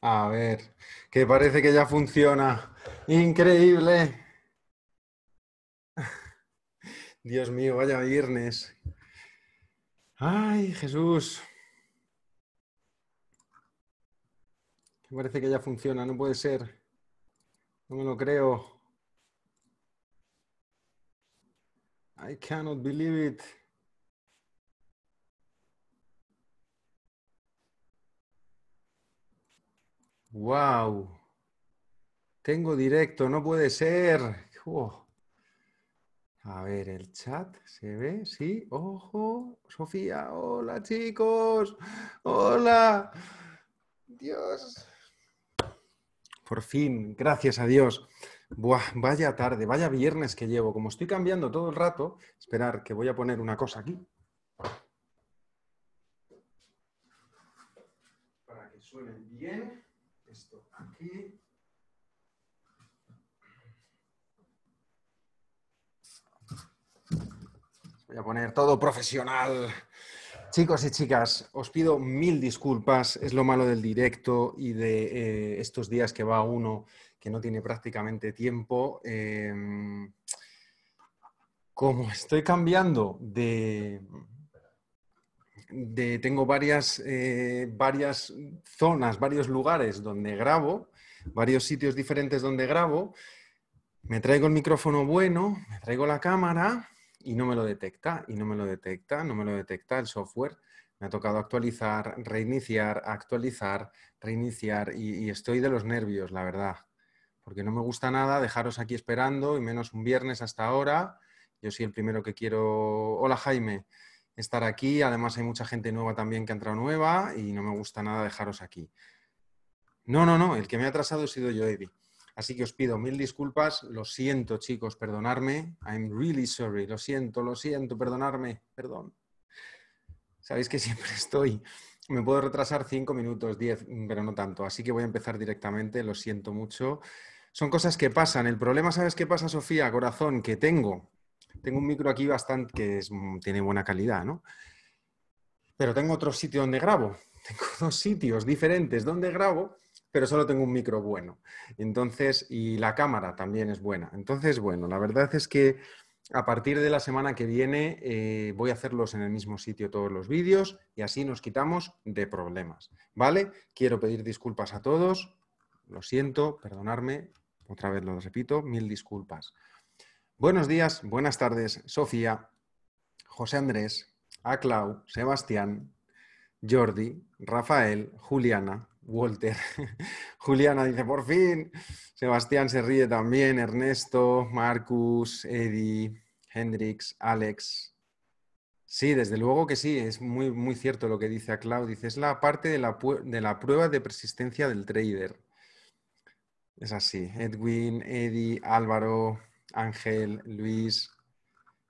A ver, que parece que ya funciona. Increíble. Dios mío, vaya viernes. Ay, Jesús. Que parece que ya funciona, no puede ser. No me lo creo. I cannot believe it. Wow. Tengo directo, no puede ser. Oh. A ver, el chat se ve, sí. Ojo, Sofía, hola chicos. Hola. Dios. Por fin, gracias a Dios. Buah, vaya tarde, vaya viernes que llevo. Como estoy cambiando todo el rato, esperar que voy a poner una cosa aquí. Para que suene bien aquí. Voy a poner todo profesional. Chicos y chicas, os pido mil disculpas. Es lo malo del directo y de eh, estos días que va uno que no tiene prácticamente tiempo. Em, como estoy cambiando de, tengo eh, varias, zonas, varios lugares donde grabo, varios sitios diferentes donde grabo. Me traigo el micrófono bueno, me traigo la cámara y no me lo detecta, y no me lo detecta, no me lo detecta el software. Me ha tocado actualizar, reiniciar, actualizar, reiniciar y estoy de los nervios, la verdad, porque no me gusta nada dejaros aquí esperando y menos un viernes hasta ahora. Yo soy el primero que quiero. Hola Jaime estar aquí. Además, hay mucha gente nueva también que ha entrado nueva y no me gusta nada dejaros aquí. No, no, no, el que me ha atrasado ha sido yo, Evi. Así que os pido mil disculpas, lo siento chicos, perdonarme. I'm really sorry, lo siento, lo siento, perdonarme, perdón. Sabéis que siempre estoy, me puedo retrasar cinco minutos, diez, pero no tanto. Así que voy a empezar directamente, lo siento mucho. Son cosas que pasan. El problema, ¿sabes qué pasa, Sofía? Corazón, que tengo tengo un micro aquí bastante que mm, tiene buena calidad, ¿no? Pero tengo otro sitio donde grabo. Tengo dos sitios diferentes donde grabo, pero solo tengo un micro bueno. Entonces, y la cámara también es buena. Entonces, bueno, la verdad es que a partir de la semana que viene eh, voy a hacerlos en el mismo sitio todos los vídeos y así nos quitamos de problemas. ¿Vale? Quiero pedir disculpas a todos. Lo siento, perdonarme. Otra vez lo repito, mil disculpas. Buenos días, buenas tardes, Sofía, José Andrés, Aclau, Sebastián, Jordi, Rafael, Juliana, Walter. Juliana dice, por fin. Sebastián se ríe también, Ernesto, Marcus, Eddie, Hendrix, Alex. Sí, desde luego que sí, es muy, muy cierto lo que dice clau Dice, es la parte de la, de la prueba de persistencia del trader. Es así, Edwin, Eddie, Álvaro, Ángel, Luis,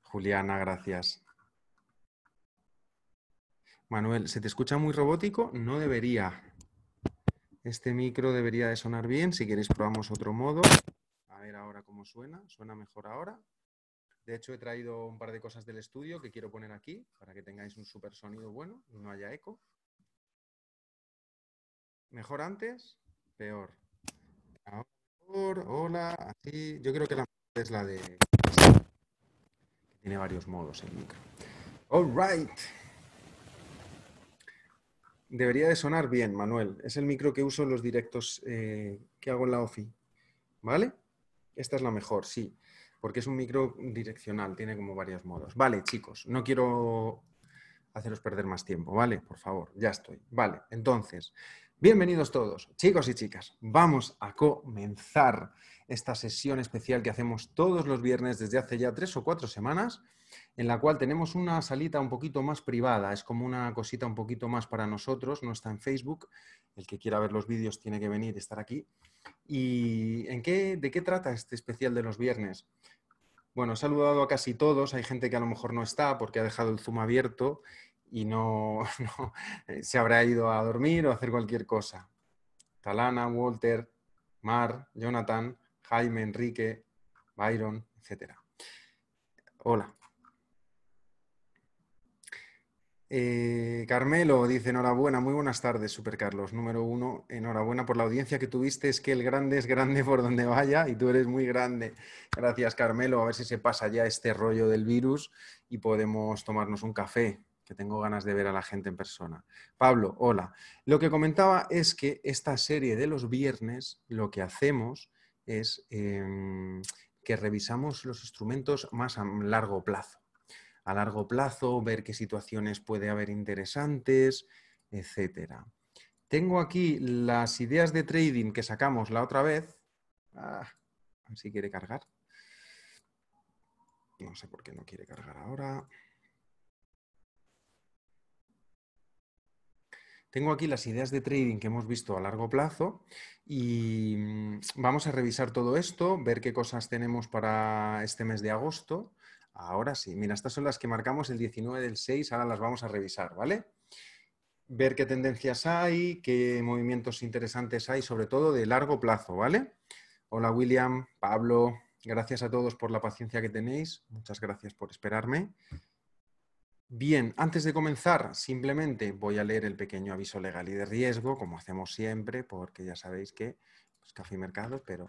Juliana, gracias. Manuel, ¿se te escucha muy robótico? No debería. Este micro debería de sonar bien. Si queréis probamos otro modo. A ver ahora cómo suena. ¿Suena mejor ahora? De hecho, he traído un par de cosas del estudio que quiero poner aquí para que tengáis un super sonido bueno y no haya eco. ¿Mejor antes? Peor. Ahora, hola, Yo creo que la es la de... Tiene varios modos el micro. All right. Debería de sonar bien, Manuel. Es el micro que uso en los directos eh, que hago en la OFI. ¿Vale? Esta es la mejor, sí. Porque es un micro direccional, tiene como varios modos. Vale, chicos, no quiero haceros perder más tiempo, ¿vale? Por favor, ya estoy. Vale, entonces, bienvenidos todos, chicos y chicas. Vamos a comenzar esta sesión especial que hacemos todos los viernes desde hace ya tres o cuatro semanas, en la cual tenemos una salita un poquito más privada, es como una cosita un poquito más para nosotros, no está en Facebook, el que quiera ver los vídeos tiene que venir, y estar aquí. ¿Y en qué, de qué trata este especial de los viernes? Bueno, he saludado a casi todos, hay gente que a lo mejor no está porque ha dejado el Zoom abierto y no, no eh, se habrá ido a dormir o a hacer cualquier cosa. Talana, Walter, Mar, Jonathan, Jaime, Enrique, Byron, etc. Hola. Eh, Carmelo dice, enhorabuena, muy buenas tardes, Super Carlos. Número uno, enhorabuena por la audiencia que tuviste, es que el grande es grande por donde vaya y tú eres muy grande. Gracias, Carmelo. A ver si se pasa ya este rollo del virus y podemos tomarnos un café, que tengo ganas de ver a la gente en persona. Pablo, hola. Lo que comentaba es que esta serie de los viernes, lo que hacemos es em, que revisamos los instrumentos más a largo plazo. A largo plazo, ver qué situaciones puede haber interesantes, etcétera. Tengo aquí las ideas de trading que sacamos la otra vez. Ah, a ver si quiere cargar. No sé por qué no quiere cargar ahora. Tengo aquí las ideas de trading que hemos visto a largo plazo y mm, vamos a revisar todo esto, ver qué cosas tenemos para este mes de agosto. Ahora sí, mira, estas son las que marcamos el 19 del 6, ahora las vamos a revisar, ¿vale? Ver qué tendencias hay, qué movimientos interesantes hay, sobre todo de largo plazo, ¿vale? Hola William, Pablo, gracias a todos por la paciencia que tenéis, muchas gracias por esperarme. Bien, antes de comenzar, simplemente voy a leer el pequeño aviso legal y de riesgo, como hacemos siempre, porque ya sabéis que es pues, café y mercados, pero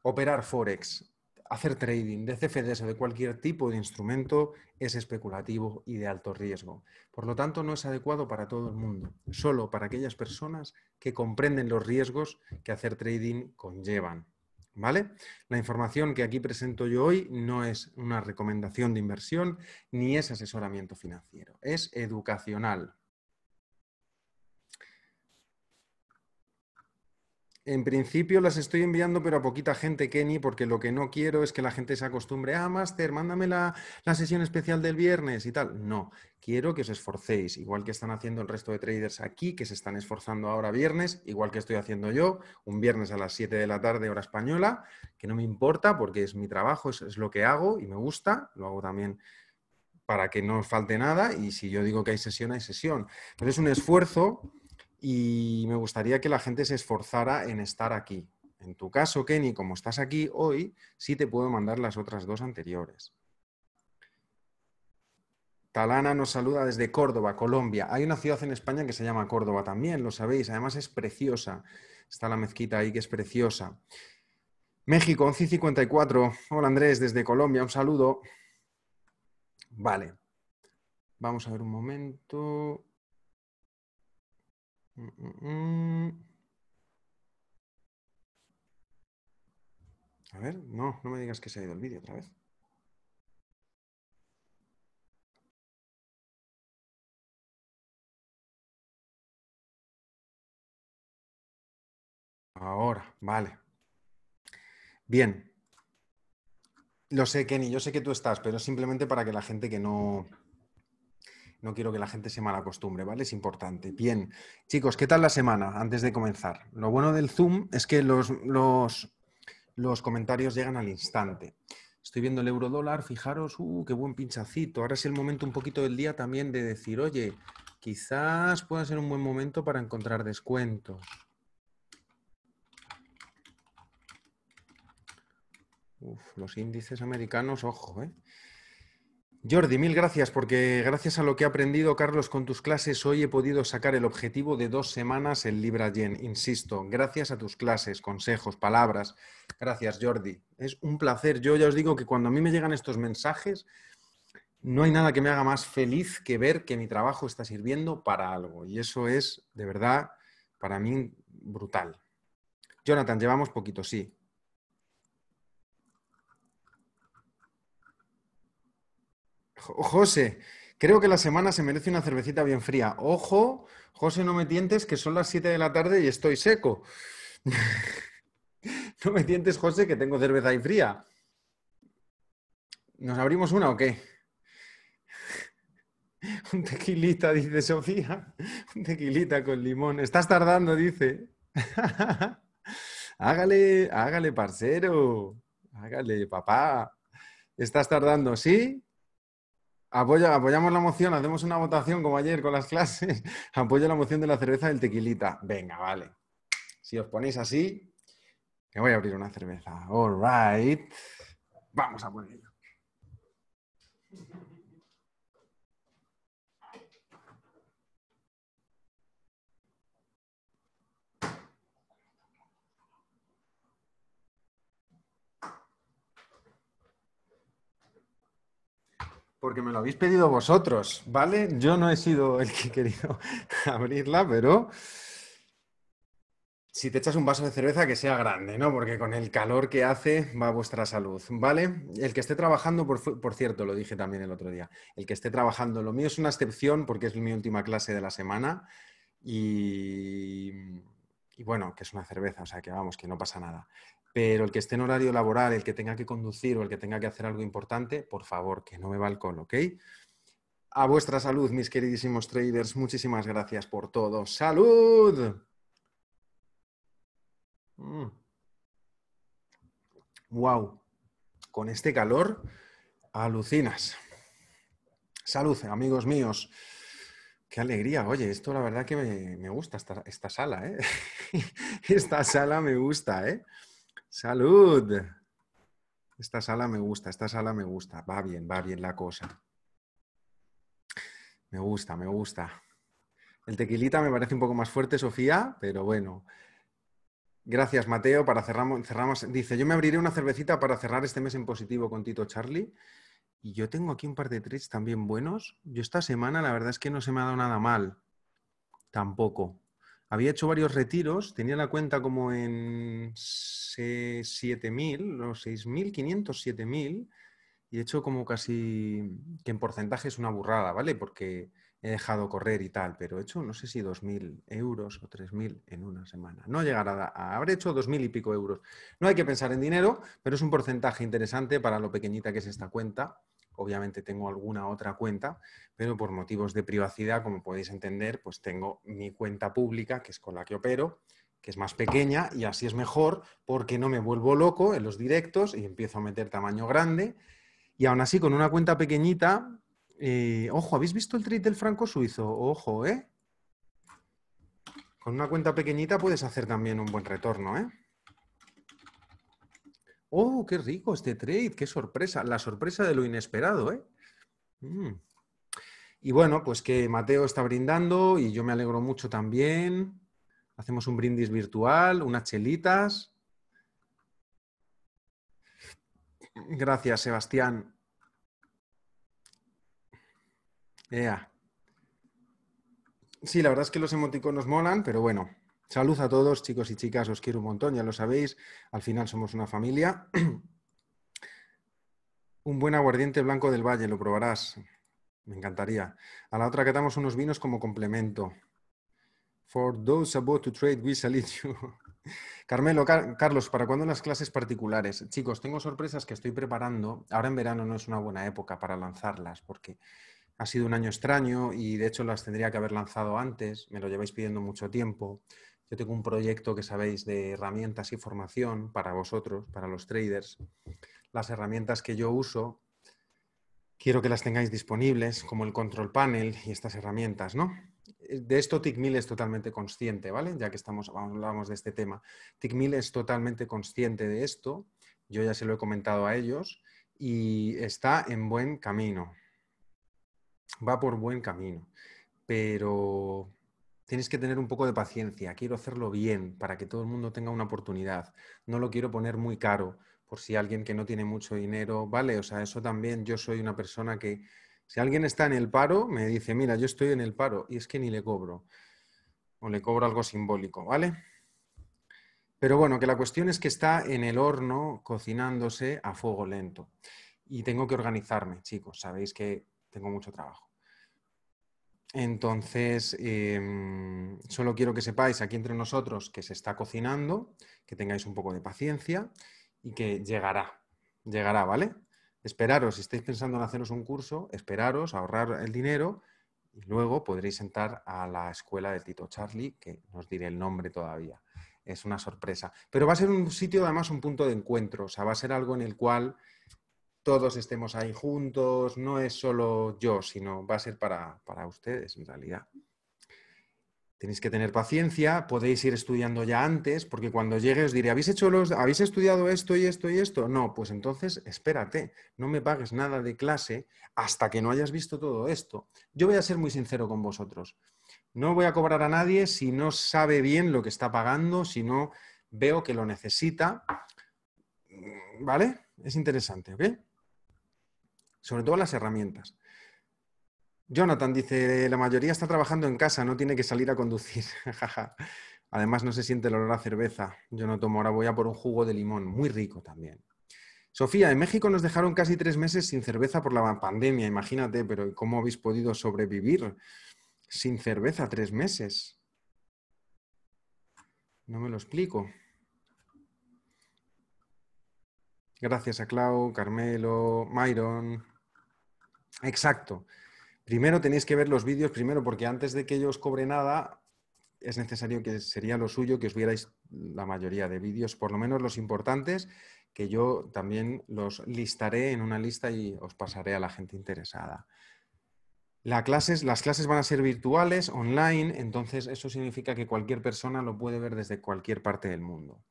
operar forex, hacer trading de CFDs o de cualquier tipo de instrumento es especulativo y de alto riesgo. Por lo tanto, no es adecuado para todo el mundo, solo para aquellas personas que comprenden los riesgos que hacer trading conllevan. La información que aquí presento yo hoy no es una recomendación de inversión ni es asesoramiento financiero, es educacional, En principio las estoy enviando, pero a poquita gente, Kenny, porque lo que no quiero es que la gente se acostumbre, a, ah, máster, mándame la, sesión especial del viernes y tal. No, quiero que os esforcéis, igual que están haciendo el resto de traders aquí, que se están esforzando ahora viernes, igual que estoy haciendo yo, un viernes a las 7 de la tarde, hora española, que no me importa porque es mi trabajo, es, es lo que hago y me gusta, lo hago también para que no os falte nada y si yo digo que hay sesión, hay sesión. Pero es un esfuerzo y me gustaría que la gente se esforzara en estar aquí. En tu caso, Kenny, como estás aquí hoy, sí te puedo mandar las otras dos anteriores. Talana nos saluda desde Córdoba, Colombia. Hay una ciudad en España que se llama Córdoba también, lo sabéis. Además es preciosa. Está la mezquita ahí que es preciosa. México, 1154. Hola Andrés, desde Colombia. Un saludo. Vale. Vamos a ver un momento. A ver, no, no me digas que se ha ido el vídeo otra vez. Ahora, vale. Bien. Lo sé, Kenny, yo sé que tú estás, pero simplemente para que la gente que no, no quiero que la gente se malacostumbre, ¿vale? Es importante. Bien, chicos, ¿qué tal la semana antes de comenzar? Lo bueno del Zoom es que los, comentarios llegan al instante. Estoy viendo el euro dólar, fijaros, uh, qué buen pinchacito. Ahora es el momento un poquito del día también de decir, oye, quizás pueda ser un buen momento para encontrar descuentos. Uf, los índices americanos, ojo, ¿eh? Jordi, mil gracias porque gracias a lo que he aprendido, Carlos, con tus clases, hoy he podido sacar el objetivo de dos semanas en Libra Insisto, gracias a tus clases, consejos, palabras. Gracias, Jordi. Es un placer. Yo ya os digo que cuando a mí me llegan estos mensajes, no hay nada que me haga más feliz que ver que mi trabajo está sirviendo para algo. Y eso es, de verdad, para mí brutal. Jonathan, llevamos poquito, sí. José, creo que la semana se merece una cervecita bien fría. Ojo, José, no me tientes, que son las 7 de la tarde y estoy seco. no me tientes, José, que tengo cerveza ahí fría. ¿Nos abrimos una o qué? Un tequilita, dice Sofía. Un tequilita con limón. Estás tardando, dice. hágale, hágale, parcero. Hágale, papá. Estás tardando, ¿sí? Apoya, apoyamos la moción, hacemos una votación como ayer con las clases. Apoyo la moción de la cerveza del tequilita. Venga, vale. Si os ponéis así, me voy a abrir una cerveza. All right. Vamos a ponerlo. porque me lo habéis pedido vosotros, ¿vale? Yo no he sido el que he querido abrirla, pero si te echas un vaso de cerveza que sea grande, ¿no? Porque con el calor que hace va a vuestra salud, ¿vale? El que esté trabajando, por, por, cierto, lo dije también el otro día, el que esté trabajando, lo mío es una excepción porque es mi última clase de la semana y, y bueno, que es una cerveza, o sea que vamos, que no pasa nada. Pero el que esté en horario laboral, el que tenga que conducir o el que tenga que hacer algo importante, por favor, que no me colo, ¿ok? A vuestra salud, mis queridísimos traders. Muchísimas gracias por todo. ¡Salud! ¡Wow! Mm. Con este calor, alucinas. Salud, amigos míos. Qué alegría, oye, esto la verdad que me, gusta esta, esta sala, ¿eh? esta sala me gusta, ¿eh? Salud. Esta sala me gusta, esta sala me gusta. Va bien, va bien la cosa. Me gusta, me gusta. El tequilita me parece un poco más fuerte, Sofía, pero bueno. Gracias, Mateo. Para cerramos, cerramos. Dice, yo me abriré una cervecita para cerrar este mes en positivo con Tito Charlie. Y yo tengo aquí un par de tricks también buenos. Yo esta semana la verdad es que no se me ha dado nada mal. Tampoco había hecho varios retiros, tenía la cuenta como en 7.000 o 6.500, 7.000, y he hecho como casi, que en porcentaje es una burrada, ¿vale? Porque he dejado correr y tal, pero he hecho no sé si 2.000 euros o 3.000 en una semana. No llegará a, haber hecho 2.000 y pico euros. No hay que pensar en dinero, pero es un porcentaje interesante para lo pequeñita que es esta cuenta obviamente tengo alguna otra cuenta, pero por motivos de privacidad, como podéis entender, pues tengo mi cuenta pública, que es con la que opero, que es más pequeña y así es mejor porque no me vuelvo loco en los directos y empiezo a meter tamaño grande. Y aún así, con una cuenta pequeñita, eh, ojo, ¿habéis visto el trade del franco suizo? Ojo, ¿eh? Con una cuenta pequeñita puedes hacer también un buen retorno, ¿eh? ¡Oh, qué rico este trade! ¡Qué sorpresa! La sorpresa de lo inesperado, ¿eh? Mm. Y bueno, pues que Mateo está brindando y yo me alegro mucho también. Hacemos un brindis virtual, unas chelitas. Gracias, Sebastián. Sí, la verdad es que los emoticonos molan, pero bueno, Salud a todos, chicos y chicas, os quiero un montón, ya lo sabéis, al final somos una familia. un buen aguardiente blanco del valle, lo probarás. Me encantaría. A la otra catamos unos vinos como complemento. For those about to trade, we salute you. Carmelo, Carlos, ¿para cuándo las clases particulares? Chicos, tengo sorpresas que estoy preparando. Ahora en verano no es una buena época para lanzarlas porque ha sido un año extraño y de hecho las tendría que haber lanzado antes. Me lo lleváis pidiendo mucho tiempo. Yo tengo un proyecto que sabéis de herramientas y formación para vosotros, para los traders. Las herramientas que yo uso, quiero que las tengáis disponibles, como el control panel y estas herramientas, ¿no? Eh, de esto TICMIL es totalmente consciente, ¿vale? Ya que estamos, hablamos de este tema. TICMIL es totalmente consciente de esto, yo ya se lo he comentado a ellos, y está en buen camino. Va por buen camino. Pero tienes que tener un poco de paciencia, quiero hacerlo bien para que todo el mundo tenga una oportunidad, no lo quiero poner muy caro por si alguien que no tiene mucho dinero, vale, o sea, eso también yo soy una persona que si alguien está en el paro, me dice, mira, yo estoy en el paro y es que ni le cobro o le cobro algo simbólico, ¿vale? Pero bueno, que la cuestión es que está en el horno cocinándose a fuego lento. Y tengo que organizarme, chicos. Sabéis que tengo mucho trabajo. Entonces, em, solo quiero que sepáis aquí entre nosotros que se está cocinando, que tengáis un poco de paciencia y que llegará, llegará, ¿vale? Esperaros, si estáis pensando en haceros un curso, esperaros, ahorrar el dinero y luego podréis sentar a la escuela de Tito Charlie, que no os diré el nombre todavía. Es una sorpresa. Pero va a ser un sitio, además, un punto de encuentro. O sea, va a ser algo en el cual todos estemos ahí juntos, no es solo yo, sino va a ser para, ustedes en realidad. Tenéis que tener paciencia, podéis ir estudiando ya antes, porque cuando llegue os diré, ¿habéis, hecho los, ¿habéis estudiado esto y esto y esto? No, pues entonces espérate, no me pagues nada de clase hasta que no hayas visto todo esto. Yo voy a ser muy sincero con vosotros. No voy a cobrar a nadie si no sabe bien lo que está pagando, si no veo que lo necesita. ¿Vale? Es interesante, ¿ok? sobre todo las herramientas. Jonathan dice, la mayoría está trabajando en casa, no tiene que salir a conducir. Además, no se siente el olor a cerveza. Yo no tomo, ahora voy a por un jugo de limón, muy rico también. Sofía, en México nos dejaron casi tres meses sin cerveza por la pandemia, imagínate, pero ¿cómo habéis podido sobrevivir sin cerveza tres meses? No me lo explico. Gracias a Clau, Carmelo, Myron, Exacto. Primero tenéis que ver los vídeos, primero porque antes de que yo os cobre nada, es necesario que sería lo suyo que os vierais la mayoría de vídeos, por lo menos los importantes, que yo también los listaré en una lista y os pasaré a la gente interesada. las clases van a ser virtuales, online, entonces eso significa que cualquier persona lo puede ver desde cualquier parte del mundo.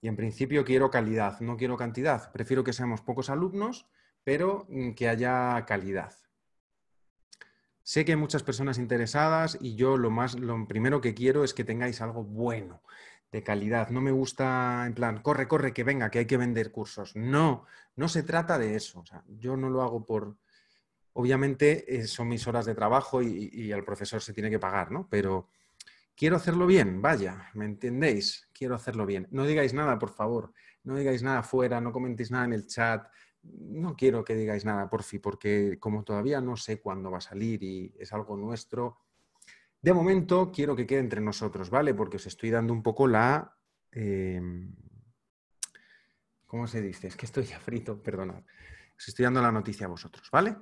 Y en principio quiero calidad, no quiero cantidad. Prefiero que seamos pocos alumnos pero mm, que haya calidad. Sé que hay muchas personas interesadas y yo lo, más, lo primero que quiero es que tengáis algo bueno, de calidad. No me gusta en plan, corre, corre, que venga, que hay que vender cursos. No, no se trata de eso. yo no lo hago por... Obviamente eh, son mis horas de trabajo y, al el profesor se tiene que pagar, ¿no? Pero quiero hacerlo bien, vaya, ¿me entendéis? Quiero hacerlo bien. No digáis nada, por favor. No digáis nada afuera, no comentéis nada en el chat no quiero que digáis nada, por fin, porque como todavía no sé cuándo va a salir y es algo nuestro, de momento quiero que quede entre nosotros, ¿vale? Porque os estoy dando un poco la... Em, ¿Cómo se dice? Es que estoy ya frito, perdonad. Os estoy dando la noticia a vosotros, ¿vale?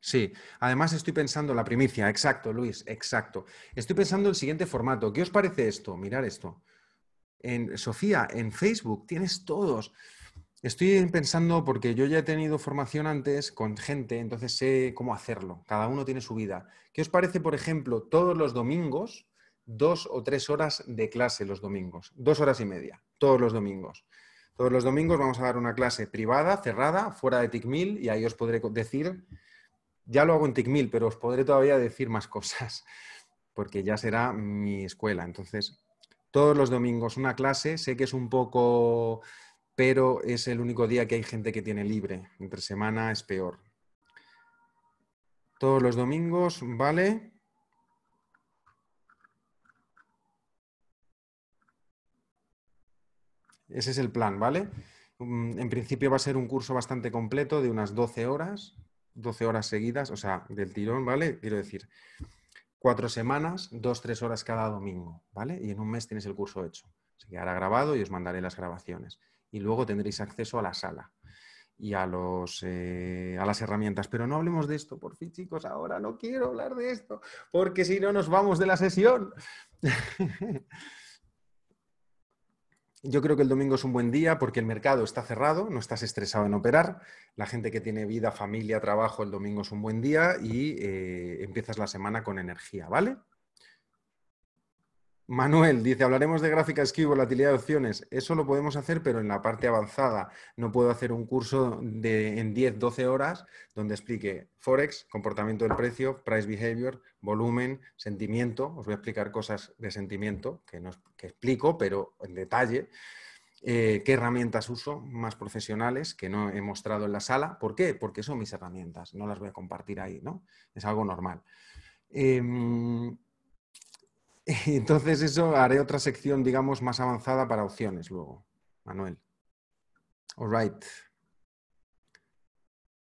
Sí, además estoy pensando la primicia, exacto, Luis, exacto. Estoy pensando el siguiente formato. ¿Qué os parece esto? Mirar esto en Sofía, en Facebook, tienes todos. Estoy pensando, porque yo ya he tenido formación antes con gente, entonces sé cómo hacerlo. Cada uno tiene su vida. ¿Qué os parece, por ejemplo, todos los domingos, dos o tres horas de clase los domingos? Dos horas y media, todos los domingos. Todos los domingos vamos a dar una clase privada, cerrada, fuera de TICMIL, y ahí os podré decir, ya lo hago en TICMIL, pero os podré todavía decir más cosas, porque ya será mi escuela. Entonces, todos los domingos una clase, sé que es un poco, pero es el único día que hay gente que tiene libre, entre semana es peor. Todos los domingos, ¿vale? Ese es el plan, ¿vale? Mm, en principio va a ser un curso bastante completo de unas 12 horas, 12 horas seguidas, o sea, del tirón, ¿vale? Quiero decir, cuatro semanas, dos, tres horas cada domingo, ¿vale? Y en un mes tienes el curso hecho. Se quedará grabado y os mandaré las grabaciones. Y luego tendréis acceso a la sala y a, los, eh, a las herramientas. Pero no hablemos de esto, por fin, chicos, ahora no quiero hablar de esto, porque si no nos vamos de la sesión. Yo creo que el domingo es un buen día porque el mercado está cerrado, no estás estresado en operar. La gente que tiene vida, familia, trabajo, el domingo es un buen día y eh, empiezas la semana con energía, ¿vale? Manuel dice, hablaremos de gráficas skew y volatilidad de opciones. Eso lo podemos hacer, pero en la parte avanzada. No puedo hacer un curso de, en 10, 12 horas donde explique Forex, comportamiento del precio, price behavior, volumen, sentimiento. Os voy a explicar cosas de sentimiento que, no, que explico, pero en detalle. Eh, qué herramientas uso más profesionales que no he mostrado en la sala. ¿Por qué? Porque son mis herramientas, no las voy a compartir ahí, ¿no? Es algo normal. Em, Entonces eso haré otra sección, digamos, más avanzada para opciones luego, Manuel. All right.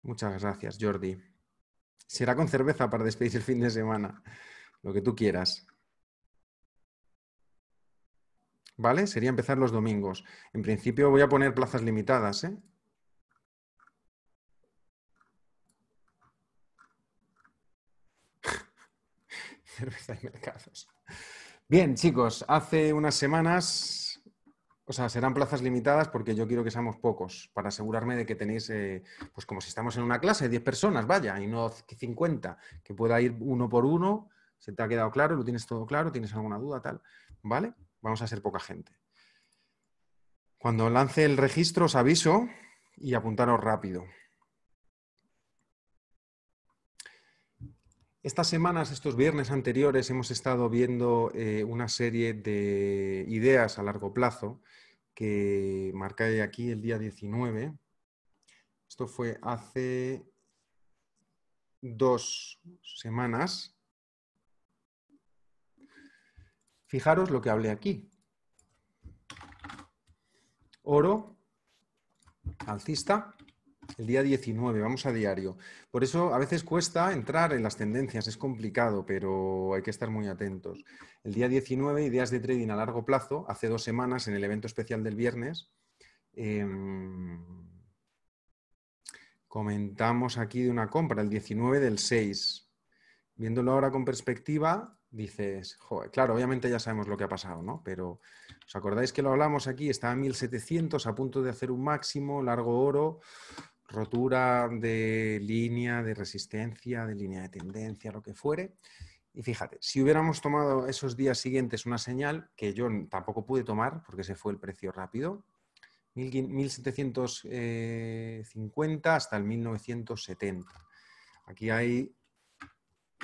Muchas gracias, Jordi. Será con cerveza para despedir el fin de semana, lo que tú quieras. ¿Vale? Sería empezar los domingos. En principio voy a poner plazas limitadas, ¿eh? cerveza y mercados. Bien, chicos, hace unas semanas, o sea, serán plazas limitadas porque yo quiero que seamos pocos, para asegurarme de que tenéis, eh, pues como si estamos en una clase, 10 personas, vaya, y no 50, que pueda ir uno por uno, se te ha quedado claro, lo tienes todo claro, tienes alguna duda, tal, ¿vale? Vamos a ser poca gente. Cuando lance el registro os aviso y apuntaros rápido. Estas semanas, estos viernes anteriores, hemos estado viendo eh, una serie de ideas a largo plazo que marqué aquí el día 19. Esto fue hace dos semanas. Fijaros lo que hablé aquí. Oro, alcista, el día 19, vamos a diario. Por eso a veces cuesta entrar en las tendencias, es complicado, pero hay que estar muy atentos. El día 19, ideas de trading a largo plazo, hace dos semanas en el evento especial del viernes. Em, comentamos aquí de una compra, el 19 del 6. Viéndolo ahora con perspectiva, dices, claro, obviamente ya sabemos lo que ha pasado, ¿no? Pero ¿os acordáis que lo hablamos aquí? Estaba a 1700, a punto de hacer un máximo, largo oro rotura de línea de resistencia, de línea de tendencia, lo que fuere. Y fíjate, si hubiéramos tomado esos días siguientes una señal, que yo tampoco pude tomar porque se fue el precio rápido, 1750 eh, hasta el 1970. Aquí hay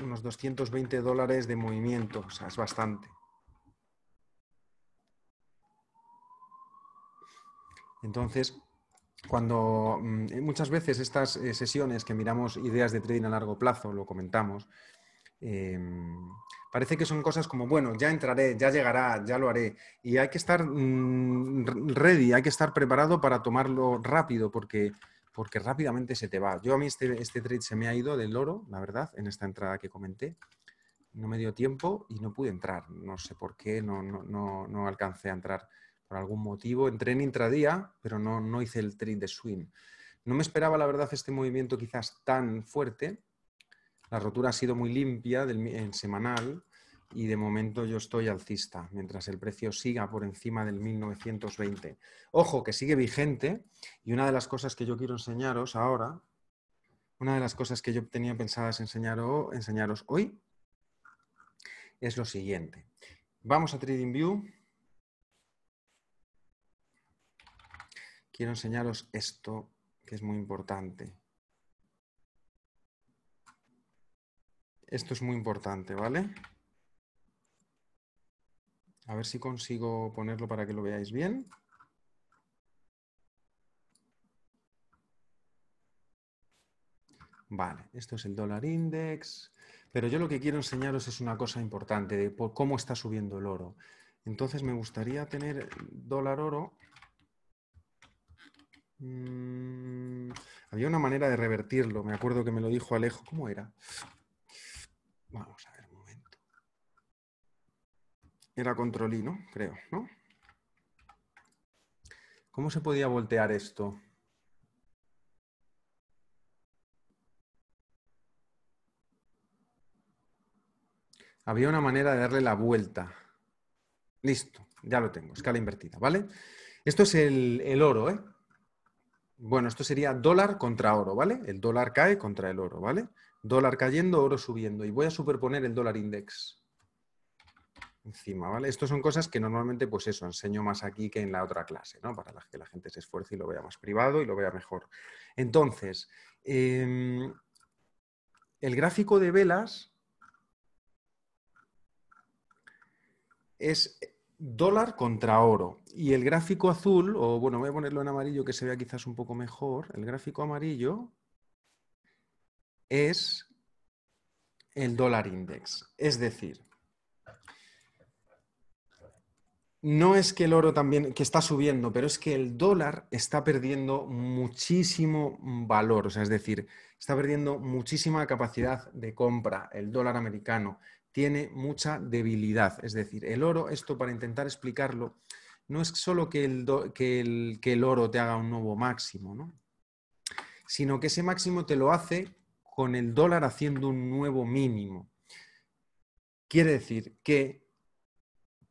unos 220 dólares de movimiento, o sea, es bastante. Entonces, cuando mm, eh, muchas veces estas eh, sesiones que miramos ideas de trading a largo plazo, lo comentamos, em, parece que son cosas como, bueno, ya entraré, ya llegará, ya lo haré. Y hay que estar mm, ready, hay que estar preparado para tomarlo rápido, porque, porque rápidamente se te va. Yo a mí este, este trade se me ha ido del oro, la verdad, en esta entrada que comenté. No me dio tiempo y no pude entrar. No sé por qué, no, no, no, no alcancé a entrar por algún motivo. Entré en intradía, pero no, no hice el trade de swing. No me esperaba, la verdad, este movimiento quizás tan fuerte. La rotura ha sido muy limpia del, en semanal y de momento yo estoy alcista, mientras el precio siga por encima del 1920. Ojo, que sigue vigente y una de las cosas que yo quiero enseñaros ahora, una de las cosas que yo tenía pensadas enseñaros, enseñaros hoy es lo siguiente. Vamos a View. quiero enseñaros esto que es muy importante. Esto es muy importante, ¿vale? A ver si consigo ponerlo para que lo veáis bien. Vale, esto es el dólar index, pero yo lo que quiero enseñaros es una cosa importante de por cómo está subiendo el oro. Entonces me gustaría tener dólar oro Mm, había una manera de revertirlo, me acuerdo que me lo dijo Alejo. ¿Cómo era? Vamos a ver un momento. Era control I, ¿no? Creo, ¿no? ¿Cómo se podía voltear esto? Había una manera de darle la vuelta. Listo, ya lo tengo, escala invertida, ¿vale? Esto es el, el oro, ¿eh? bueno, esto sería dólar contra oro, ¿vale? El dólar cae contra el oro, ¿vale? Dólar cayendo, oro subiendo. Y voy a superponer el dólar index encima, ¿vale? Estas son cosas que normalmente, pues eso, enseño más aquí que en la otra clase, ¿no? Para que la gente se esfuerce y lo vea más privado y lo vea mejor. Entonces, em, el gráfico de velas es dólar contra oro. Y el gráfico azul, o bueno, voy a ponerlo en amarillo que se vea quizás un poco mejor. El gráfico amarillo es el dólar index. Es decir, no es que el oro también, que está subiendo, pero es que el dólar está perdiendo muchísimo valor. O sea, es decir, está perdiendo muchísima capacidad de compra el dólar americano tiene mucha debilidad. Es decir, el oro, esto para intentar explicarlo, no es solo que el, oro te haga un nuevo máximo, sino que ese máximo te lo hace con el dólar haciendo un nuevo mínimo. Quiere decir que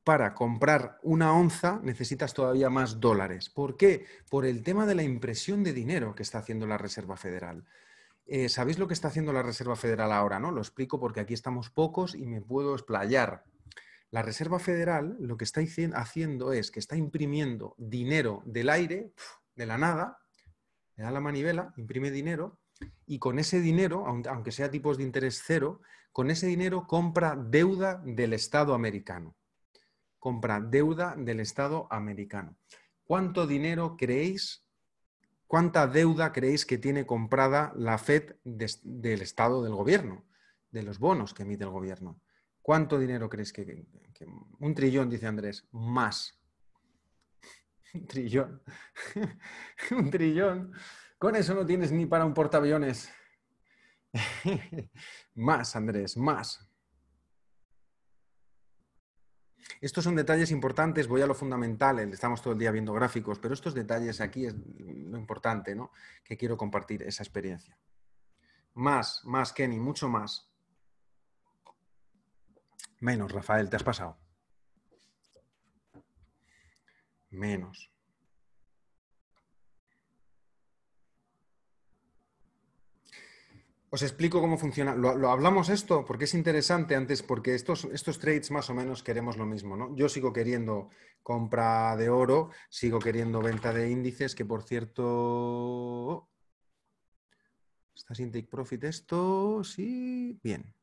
para comprar una onza necesitas todavía más dólares. ¿Por qué? Por el tema de la impresión de dinero que está haciendo la Reserva Federal. Eh, Sabéis lo que está haciendo la Reserva Federal ahora, ¿no? Lo explico porque aquí estamos pocos y me puedo explayar. La Reserva Federal lo que está haciendo es que está imprimiendo dinero del aire, de la nada, le da la manivela, imprime dinero y con ese dinero, aunque sea tipos de interés cero, con ese dinero compra deuda del Estado americano. Compra deuda del Estado americano. ¿Cuánto dinero creéis ¿Cuánta deuda creéis que tiene comprada la FED del Estado, del gobierno, de los bonos que emite el gobierno? ¿Cuánto dinero creéis que, que un trillón, dice Andrés, más? Un trillón. un trillón. Con eso no tienes ni para un portaaviones. más, Andrés, más. Estos son detalles importantes, voy a lo fundamental, estamos todo el día viendo gráficos, pero estos detalles aquí es lo importante, ¿no? Que quiero compartir esa experiencia. Más, más, Kenny, mucho más. Menos, Rafael, te has pasado. Menos. Os explico cómo funciona. Lo, hablamos esto porque es interesante antes, porque estos, estos trades más o menos queremos lo mismo, ¿no? Yo sigo queriendo compra de oro, sigo queriendo venta de índices, que por cierto... ¿Está sin take profit esto? Sí, bien.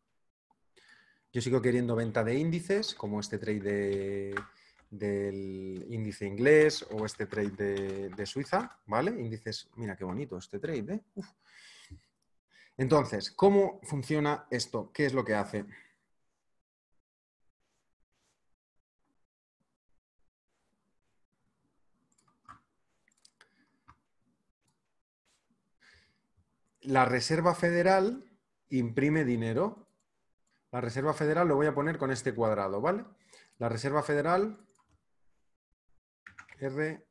Yo sigo queriendo venta de índices, como este trade de, del índice inglés o este trade de, Suiza, ¿vale? Índices, mira qué bonito este trade, ¿eh? Uf. Entonces, ¿cómo funciona esto? ¿Qué es lo que hace? La Reserva Federal imprime dinero. La Reserva Federal lo voy a poner con este cuadrado, ¿vale? La Reserva Federal, R,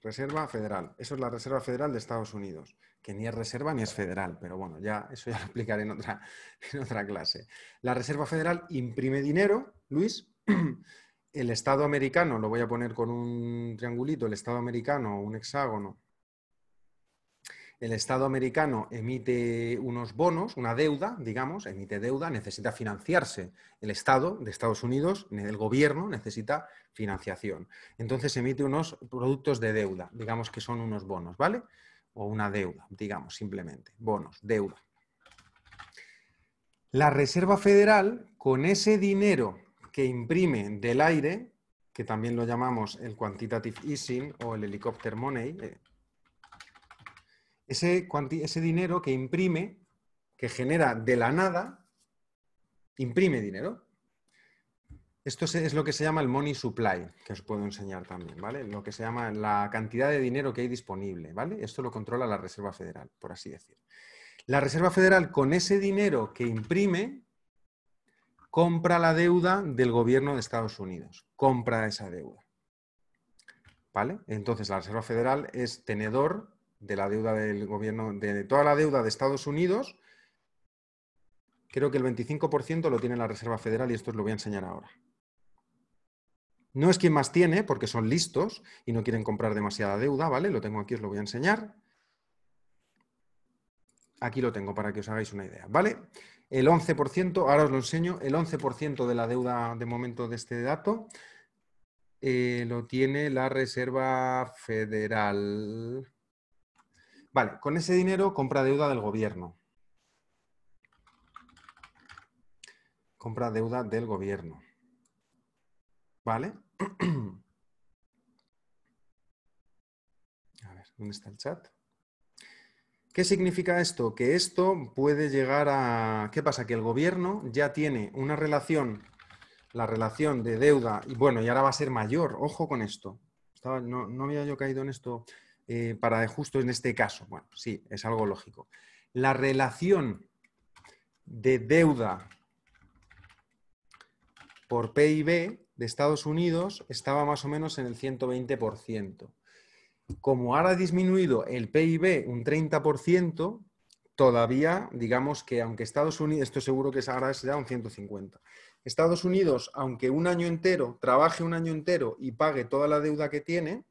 Reserva Federal. Eso es la Reserva Federal de Estados Unidos que ni es reserva ni es federal, pero bueno, ya eso ya lo explicaré en otra, en otra clase. La Reserva Federal imprime dinero, Luis. El Estado americano, lo voy a poner con un triangulito, el Estado americano, un hexágono. El Estado americano emite unos bonos, una deuda, digamos, emite deuda, necesita financiarse. El Estado de Estados Unidos, el gobierno, necesita financiación. Entonces emite unos productos de deuda, digamos que son unos bonos, ¿vale? o una deuda, digamos, simplemente, bonos, deuda. La Reserva Federal, con ese dinero que imprime del aire, que también lo llamamos el quantitative easing o el helicóptero money, eh, ese, ese dinero que imprime, que genera de la nada, imprime dinero, esto es lo que se llama el money supply, que os puedo enseñar también, ¿vale? Lo que se llama la cantidad de dinero que hay disponible, ¿vale? Esto lo controla la Reserva Federal, por así decir. La Reserva Federal, con ese dinero que imprime, compra la deuda del gobierno de Estados Unidos, compra esa deuda. ¿Vale? Entonces, la Reserva Federal es tenedor de la deuda del gobierno, de toda la deuda de Estados Unidos. Creo que el 25% lo tiene la Reserva Federal y esto os lo voy a enseñar ahora. No es quien más tiene, porque son listos y no quieren comprar demasiada deuda, ¿vale? Lo tengo aquí, os lo voy a enseñar. Aquí lo tengo para que os hagáis una idea, ¿vale? El 11%, ahora os lo enseño, el 11% de la deuda de momento de este dato eh, lo tiene la Reserva Federal. Vale, con ese dinero compra deuda del gobierno. Compra deuda del gobierno. ¿Vale? A ¿dónde está el chat? ¿Qué significa esto? Que esto puede llegar a... ¿Qué pasa? Que el gobierno ya tiene una relación, la relación de deuda, y bueno, y ahora va a ser mayor, ojo con esto. no, había yo caído en esto eh, para justo en este caso. Bueno, sí, es algo lógico. La relación de deuda por PIB de Estados Unidos estaba más o menos en el 120%. Como ahora ha disminuido el PIB un 30%, todavía, digamos que aunque Estados Unidos, esto seguro que ahora es ya un 150. Estados Unidos, aunque un año entero, trabaje un año entero y pague toda la deuda que tiene,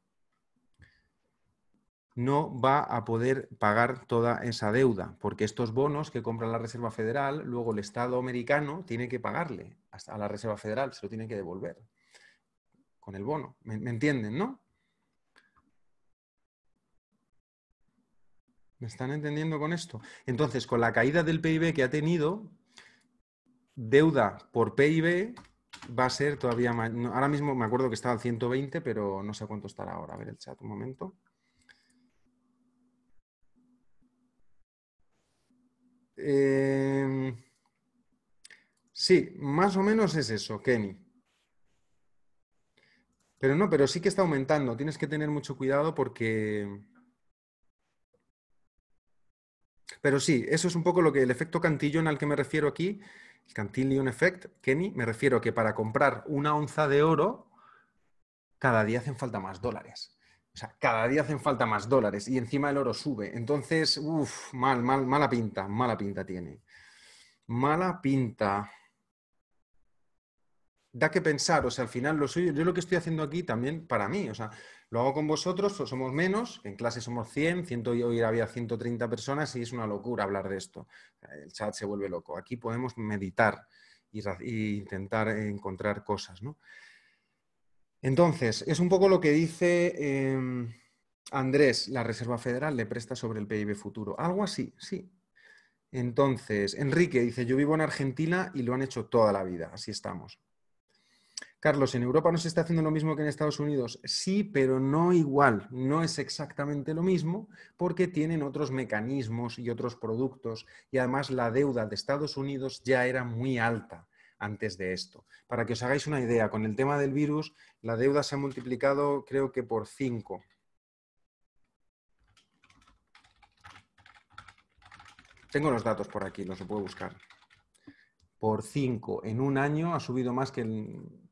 no va a poder pagar toda esa deuda, porque estos bonos que compra la Reserva Federal, luego el Estado americano tiene que pagarle a la Reserva Federal, se lo tienen que devolver con el bono. ¿Me, entienden, no? ¿Me están entendiendo con esto? Entonces, con la caída del PIB que ha tenido, deuda por PIB va a ser todavía más... Ahora mismo me acuerdo que estaba al 120, pero no sé cuánto estará ahora. A ver el chat un momento. Eh... Sí, más o menos es eso, Kenny. Pero no, pero sí que está aumentando. Tienes que tener mucho cuidado porque... Pero sí, eso es un poco lo que el efecto cantillón al que me refiero aquí, el cantillón effect, Kenny, me refiero que para comprar una onza de oro, cada día hacen falta más dólares. O sea, cada día hacen falta más dólares y encima el oro sube. Entonces, uff, mal, mal, mala pinta, mala pinta tiene. Mala pinta da que pensar, o sea, al final lo soy. yo lo que estoy haciendo aquí también para mí, o sea, lo hago con vosotros, somos menos, en clase somos 100, 100 hoy había 130 personas y es una locura hablar de esto, el chat se vuelve loco, aquí podemos meditar y, intentar encontrar cosas, ¿no? Entonces, es un poco lo que dice em, Andrés, la Reserva Federal le presta sobre el PIB futuro, algo así, sí, entonces, Enrique dice, yo vivo en Argentina y lo han hecho toda la vida, así estamos. Carlos, ¿en Europa no se está haciendo lo mismo que en Estados Unidos? Sí, pero no igual, no es exactamente lo mismo porque tienen otros mecanismos y otros productos y además la deuda de Estados Unidos ya era muy alta antes de esto. Para que os hagáis una idea, con el tema del virus, la deuda se ha multiplicado creo que por 5 Tengo los datos por aquí, los puedo buscar. Por 5 en un año ha subido más que el,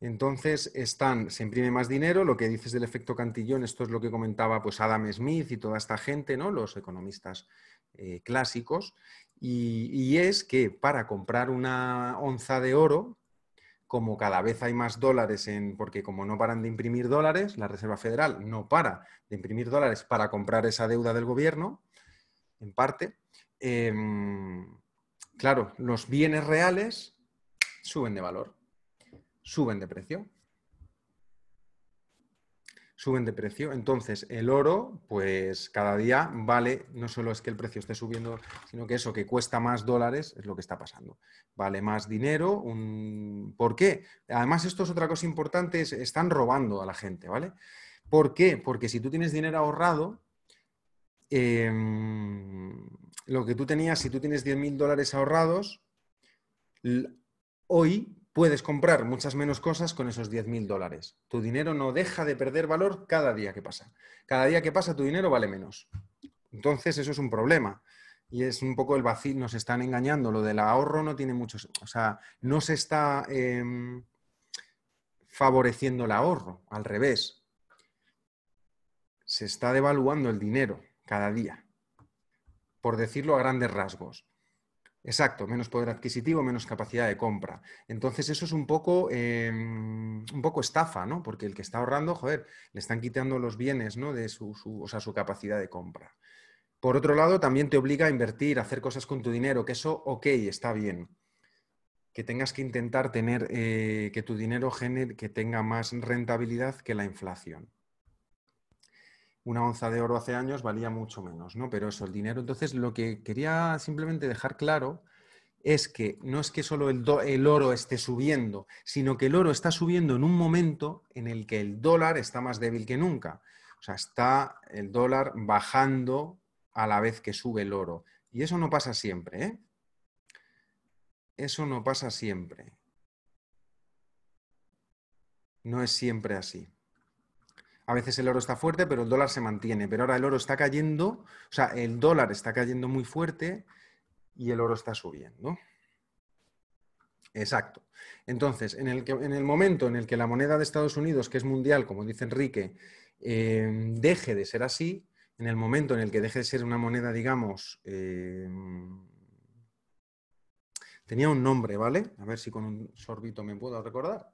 entonces, están, se imprime más dinero, lo que dices del efecto cantillón, esto es lo que comentaba pues Adam Smith y toda esta gente, ¿no? los economistas eh, clásicos, y, es que para comprar una onza de oro, como cada vez hay más dólares, en, porque como no paran de imprimir dólares, la Reserva Federal no para de imprimir dólares para comprar esa deuda del gobierno, en parte, em, claro, los bienes reales suben de valor suben de precio. Suben de precio. Entonces, el oro, pues cada día vale, no solo es que el precio esté subiendo, sino que eso que cuesta más dólares es lo que está pasando. Vale más dinero. ¿Por qué? Además, esto es otra cosa importante, están robando a la gente, ¿vale? ¿Por qué? Porque si tú tienes dinero ahorrado, em, lo que tú tenías, si tú tienes 10.000 dólares ahorrados, hoy Puedes comprar muchas menos cosas con esos 10.000 dólares. Tu dinero no deja de perder valor cada día que pasa. Cada día que pasa tu dinero vale menos. Entonces eso es un problema. Y es un poco el vacío, nos están engañando. Lo del ahorro no tiene mucho... O sea, no se está em, favoreciendo el ahorro, al revés. Se está devaluando el dinero cada día, por decirlo a grandes rasgos. Exacto, menos poder adquisitivo, menos capacidad de compra. Entonces eso es un poco, eh, un poco estafa, ¿no? Porque el que está ahorrando, joder, le están quitando los bienes, ¿no? De su, o sea, su capacidad de compra. Por otro lado, también te obliga a invertir, a hacer cosas con tu dinero, que eso, ok, está bien. Que tengas que intentar tener, eh, que tu dinero genere, que tenga más rentabilidad que la inflación una onza de oro hace años valía mucho menos, ¿no? Pero eso, el dinero. Entonces, lo que quería simplemente dejar claro es que no es que solo el, oro esté subiendo, sino que el oro está subiendo en un momento en el que el dólar está más débil que nunca. O sea, está el dólar bajando a la vez que sube el oro. Y eso no pasa siempre, ¿eh? Eso no pasa siempre. No es siempre así a veces el oro está fuerte, pero el dólar se mantiene. Pero ahora el oro está cayendo, o sea, el dólar está cayendo muy fuerte y el oro está subiendo. Exacto. Entonces, en el, en el momento en el que la moneda de Estados Unidos, que es mundial, como dice Enrique, eh, deje de ser así, en el momento en el que deje de ser una moneda, digamos, eh, tenía un nombre, ¿vale? A ver si con un sorbito me puedo recordar.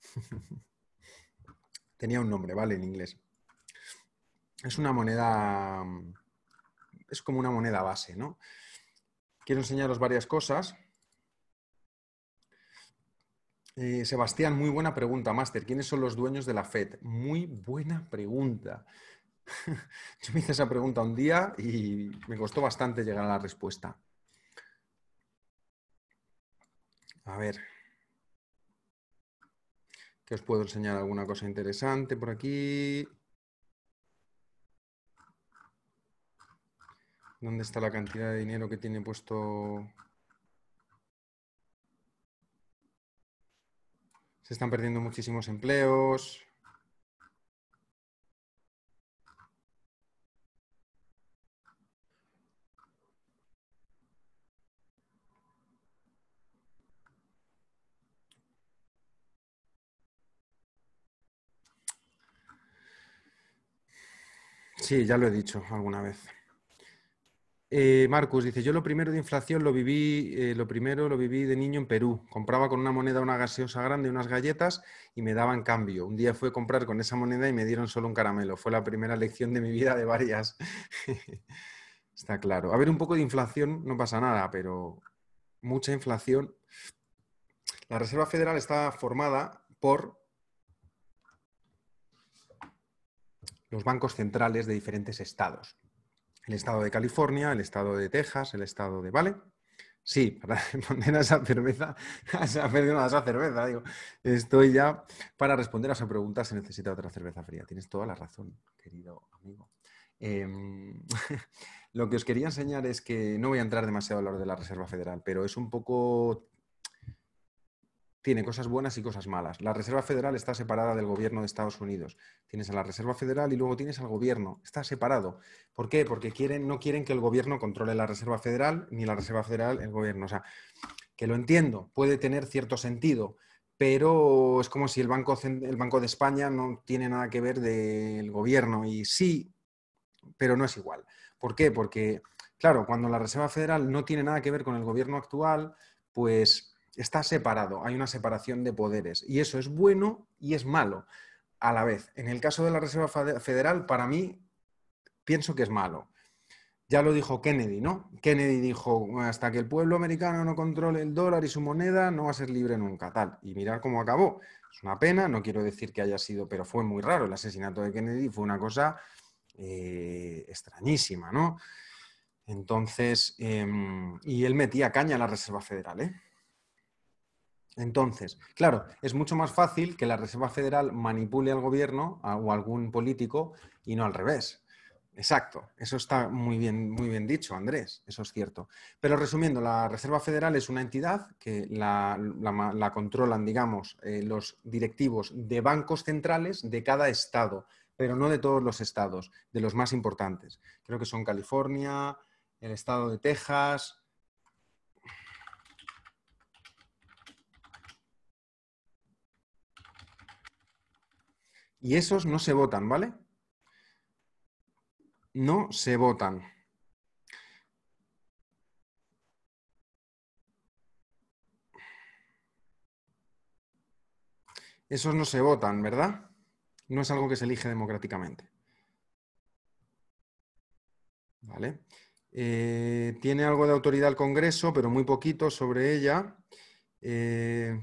Tenía un nombre, ¿vale? En inglés. Es una moneda, mm, es como una moneda base, ¿no? Quiero enseñaros varias cosas. Eh, Sebastián, muy buena pregunta, Máster. ¿Quiénes son los dueños de la FED? Muy buena pregunta. Yo me hice esa pregunta un día y me costó bastante llegar a la respuesta. A ver, que os puedo enseñar alguna cosa interesante por aquí. ¿Dónde está la cantidad de dinero que tiene puesto? Se están perdiendo muchísimos empleos. Sí, ya lo he dicho alguna vez. Eh, Marcus dice, yo lo primero de inflación lo viví, eh, lo primero lo viví de niño en Perú. Compraba con una moneda una gaseosa grande, unas galletas y me daban cambio. Un día fui a comprar con esa moneda y me dieron solo un caramelo. Fue la primera lección de mi vida de varias. Está claro. A ver, un poco de inflación no pasa nada, pero mucha inflación. La Reserva Federal está formada por los bancos centrales de diferentes estados. El estado de California, el estado de Texas, el estado de... ¿Vale? Sí, para responder a esa cerveza, a esa, a esa cerveza, digo, estoy ya para responder a esa pregunta, se necesita otra cerveza fría. Tienes toda la razón, querido amigo. Em, lo que os quería enseñar es que no voy a entrar demasiado a hablar de la Reserva Federal, pero es un poco tiene cosas buenas y cosas malas. La Reserva Federal está separada del gobierno de Estados Unidos. Tienes a la Reserva Federal y luego tienes al gobierno. Está separado. ¿Por qué? Porque quieren, no quieren que el gobierno controle la Reserva Federal ni la Reserva Federal el gobierno. O sea, que lo entiendo, puede tener cierto sentido, pero es como si el Banco, el banco de España no tiene nada que ver del gobierno. Y sí, pero no es igual. ¿Por qué? Porque, claro, cuando la Reserva Federal no tiene nada que ver con el gobierno actual, pues Está separado, hay una separación de poderes y eso es bueno y es malo a la vez. En el caso de la Reserva Federal, para mí, pienso que es malo. Ya lo dijo Kennedy, ¿no? Kennedy dijo, hasta que el pueblo americano no controle el dólar y su moneda, no va a ser libre nunca, tal. Y mirar cómo acabó. Es una pena, no quiero decir que haya sido, pero fue muy raro. El asesinato de Kennedy fue una cosa eh, extrañísima, ¿no? Entonces, em, y él metía caña a la Reserva Federal, ¿eh? Entonces, claro, es mucho más fácil que la Reserva Federal manipule al gobierno ah, o algún político y no al revés. Exacto, eso está muy bien, muy bien dicho, Andrés, eso es cierto. Pero resumiendo, la Reserva Federal es una entidad que la, controlan, digamos, eh, los directivos de bancos centrales de cada estado, pero no de todos los estados, de los más importantes. Creo que son California, el estado de Texas, Y esos no se votan, ¿vale? No se votan. Esos no se votan, ¿verdad? No es algo que se elige democráticamente. ¿Vale? Eh, tiene algo de autoridad el Congreso, pero muy poquito sobre ella. Eh,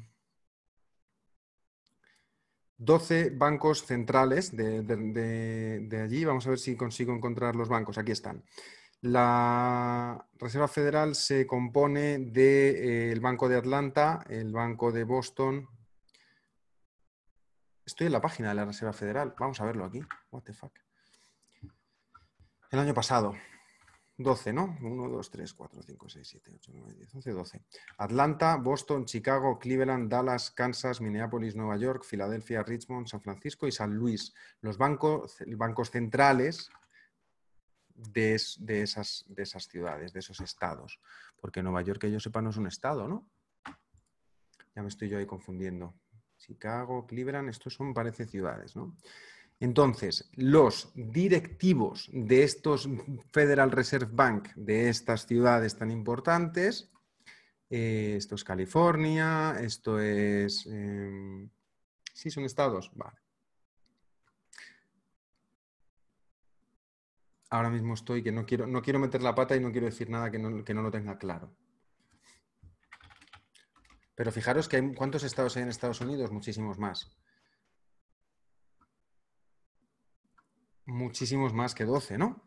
12 bancos centrales de, allí. Vamos a ver si consigo encontrar los bancos. Aquí están. La Reserva Federal se compone del de, eh, Banco de Atlanta, el Banco de Boston. Estoy en la página de la Reserva Federal. Vamos a verlo aquí. What the fuck. El año pasado, 12, ¿no? 1, 2, 3, 4, 5, 6, 7, 8, 9, 10, 11, 12. Atlanta, Boston, Chicago, Cleveland, Dallas, Kansas, Minneapolis, Nueva York, Filadelfia, Richmond, San Francisco y San Luis. Los bancos, bancos centrales de, de, esas, de esas ciudades, de esos estados. Porque Nueva York, que yo sepa, no es un estado, ¿no? Ya me estoy yo ahí confundiendo. Chicago, Cleveland, estos son, parece, ciudades, ¿no? Entonces, los directivos de estos Federal Reserve Bank, de estas ciudades tan importantes, eh, esto es California, esto es... Em, sí, son estados, vale. Ahora mismo estoy que no quiero, no quiero meter la pata y no quiero decir nada que no, que no lo tenga claro. Pero fijaros que hay, ¿cuántos estados hay en Estados Unidos? Muchísimos más. muchísimos más que 12, ¿no?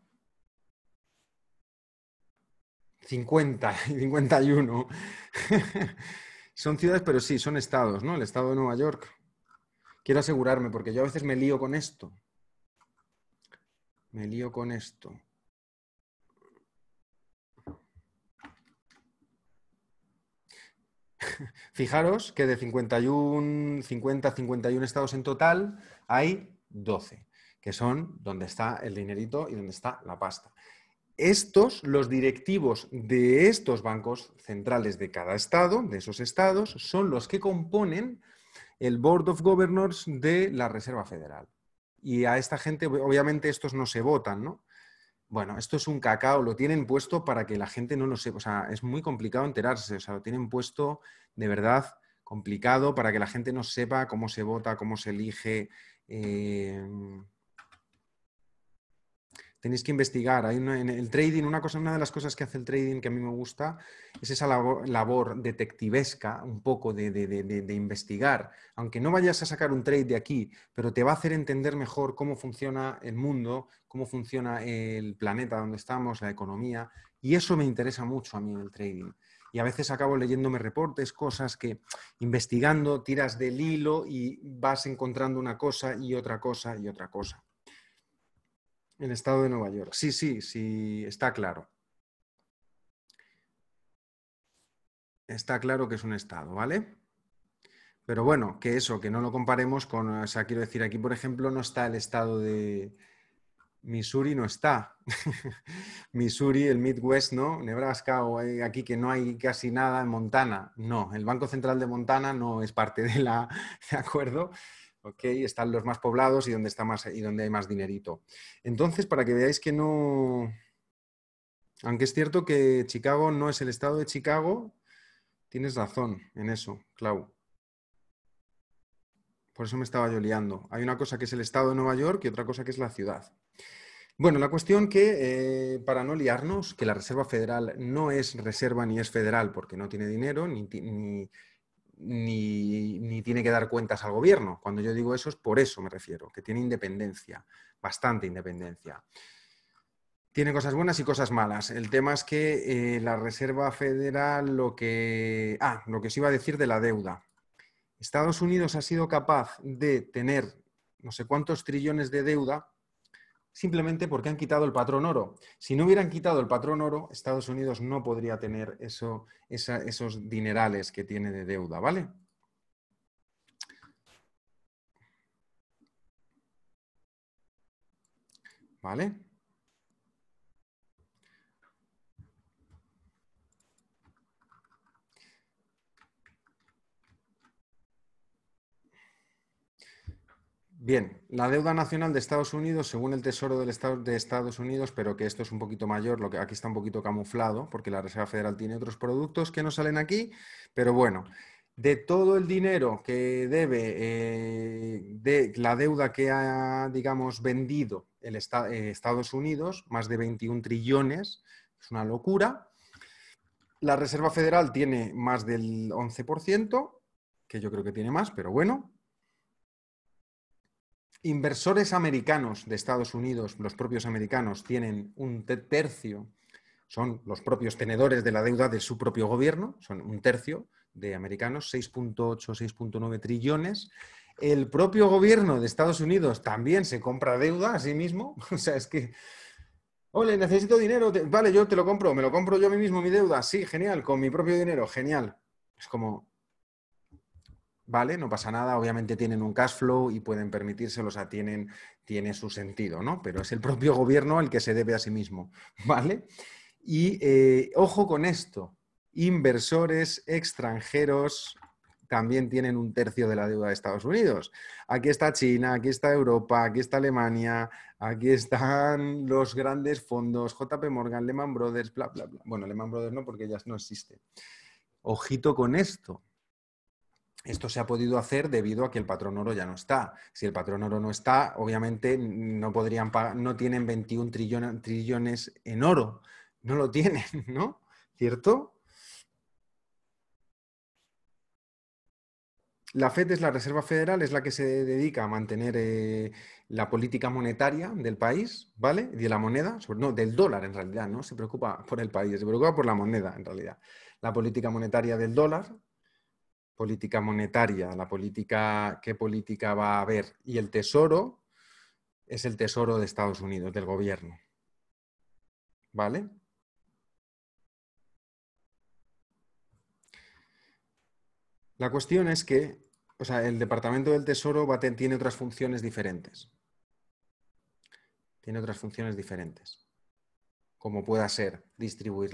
50 y 51. son ciudades, pero sí, son estados, ¿no? El estado de Nueva York. Quiero asegurarme, porque yo a veces me lío con esto. Me lío con esto. Fijaros que de 51, 50, 51 estados en total hay 12 que son donde está el dinerito y donde está la pasta. Estos, los directivos de estos bancos centrales de cada estado, de esos estados, son los que componen el Board of Governors de la Reserva Federal. Y a esta gente, obviamente, estos no se votan, ¿no? Bueno, esto es un cacao, lo tienen puesto para que la gente no lo sepa. O sea, es muy complicado enterarse, o sea, lo tienen puesto de verdad complicado para que la gente no sepa cómo se vota, cómo se elige. Eh, tenéis que investigar. en el trading, una, cosa, una de las cosas que hace el trading que a mí me gusta es esa labor, detectivesca, un poco de, de, investigar. Aunque no vayas a sacar un trade de aquí, pero te va a hacer entender mejor cómo funciona el mundo, cómo funciona el planeta donde estamos, la economía. Y eso me interesa mucho a mí en el trading. Y a veces acabo leyéndome reportes, cosas que investigando, tiras del hilo y vas encontrando una cosa y otra cosa y otra cosa. El estado de Nueva York. Sí, sí, sí, está claro. Está claro que es un estado, ¿vale? Pero bueno, que eso, que no lo comparemos con, o sea, quiero decir, aquí por ejemplo no está el estado de Missouri, no está. Missouri, el Midwest, ¿no? Nebraska o aquí que no hay casi nada en Montana. No, el Banco Central de Montana no es parte de la, ¿de acuerdo? ¿Ok? Están los más poblados y donde, está más, y donde hay más dinerito. Entonces, para que veáis que no... Aunque es cierto que Chicago no es el estado de Chicago, tienes razón en eso, Clau. Por eso me estaba yo liando. Hay una cosa que es el estado de Nueva York y otra cosa que es la ciudad. Bueno, la cuestión que, eh, para no liarnos, que la Reserva Federal no es reserva ni es federal porque no tiene dinero, ni, ni, ni, tiene que dar cuentas al gobierno. Cuando yo digo eso es por eso me refiero, que tiene independencia, bastante independencia. Tiene cosas buenas y cosas malas. El tema es que eh, la Reserva Federal lo que... Ah, lo que os iba a decir de la deuda. Estados Unidos ha sido capaz de tener no sé cuántos trillones de deuda simplemente porque han quitado el patrón oro. Si no hubieran quitado el patrón oro, Estados Unidos no podría tener esos dinerales que tiene de deuda, ¿vale? ¿Vale? Bien, la deuda nacional de Estados Unidos, según el Tesoro del Estado de Estados Unidos, pero que esto es un poquito mayor, lo que aquí está un poquito camuflado, porque la Reserva Federal tiene otros productos que no salen aquí, pero bueno, de todo el dinero que debe, eh, de la deuda que ha, digamos, vendido el eh, Estados Unidos, más de 21 trillones, es una locura. La Reserva Federal tiene más del 11%, que yo creo que tiene más, pero bueno, Inversores americanos de Estados Unidos, los propios americanos, tienen un tercio, son los propios tenedores de la deuda de su propio gobierno, son un tercio de americanos, 6.8, 6.9 trillones. El propio gobierno de Estados Unidos también se compra deuda a sí mismo. O sea, es que, ole, necesito dinero, vale, yo te lo compro, me lo compro yo a mí mismo mi deuda, sí, genial, con mi propio dinero, genial. Es como, ¿vale? No pasa nada, obviamente tienen un cash flow y pueden permitírselo, o sea, tienen, tiene su sentido, ¿no? Pero es el propio gobierno el que se debe a sí mismo, ¿vale? Y eh, ojo con esto, inversores extranjeros también tienen un tercio de la deuda de Estados Unidos. Aquí está China, aquí está Europa, aquí está Alemania, aquí están los grandes fondos, JP Morgan, Lehman Brothers, bla, bla, bla. Bueno, Lehman Brothers no, porque ya no existe. Ojito con esto, esto se ha podido hacer debido a que el patrón oro ya no está. Si el patrón oro no está, obviamente no podrían no tienen 21 trillones en oro. No lo tienen, ¿no? ¿Cierto? La FED es la Reserva Federal, es la que se dedica a mantener eh, la política monetaria del país, ¿vale? de la moneda, no, del dólar en realidad, ¿no? Se preocupa por el país, se preocupa por la moneda en realidad. La política monetaria del dólar, política monetaria, la política, qué política va a haber. Y el tesoro es el tesoro de Estados Unidos, del gobierno. ¿Vale? La cuestión es que, o sea, el Departamento del Tesoro tiene otras funciones diferentes. Tiene otras funciones diferentes. Como pueda ser distribuir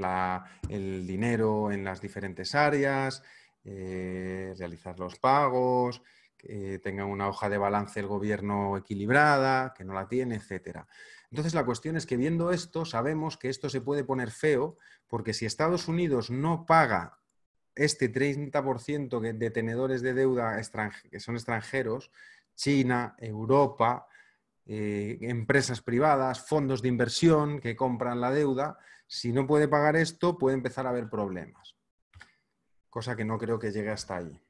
el dinero en las diferentes áreas, eh, realizar los pagos, que tenga una hoja de balance el gobierno equilibrada, que no la tiene, etc. Entonces la cuestión es que viendo esto sabemos que esto se puede poner feo porque si Estados Unidos no paga este 30% de tenedores de deuda que son extranjeros, China, Europa, eh, empresas privadas, fondos de inversión que compran la deuda, si no puede pagar esto puede empezar a haber problemas cosa que no creo que llegue hasta ahí.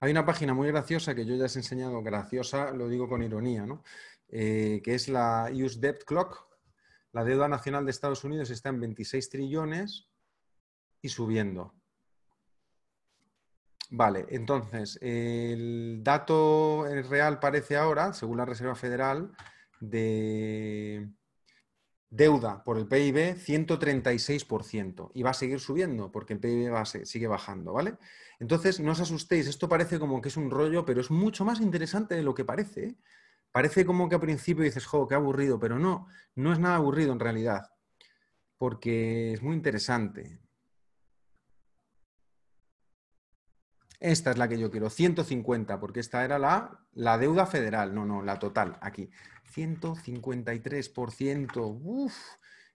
Hay una página muy graciosa que yo ya os he enseñado, graciosa, lo digo con ironía, ¿no? Eh, que es la US Debt Clock. La deuda nacional de Estados Unidos está en 26 trillones y subiendo. Vale, entonces, el dato real parece ahora, según la Reserva Federal, de Deuda por el PIB, 136%. Y va a seguir subiendo porque el PIB sigue bajando, ¿vale? Entonces, no os asustéis, esto parece como que es un rollo, pero es mucho más interesante de lo que parece. ¿eh? Parece como que al principio dices, jo, qué aburrido, pero no, no es nada aburrido en realidad, porque es muy interesante. Esta es la que yo quiero, 150, porque esta era la, la deuda federal, no, no, la total, aquí. 153%.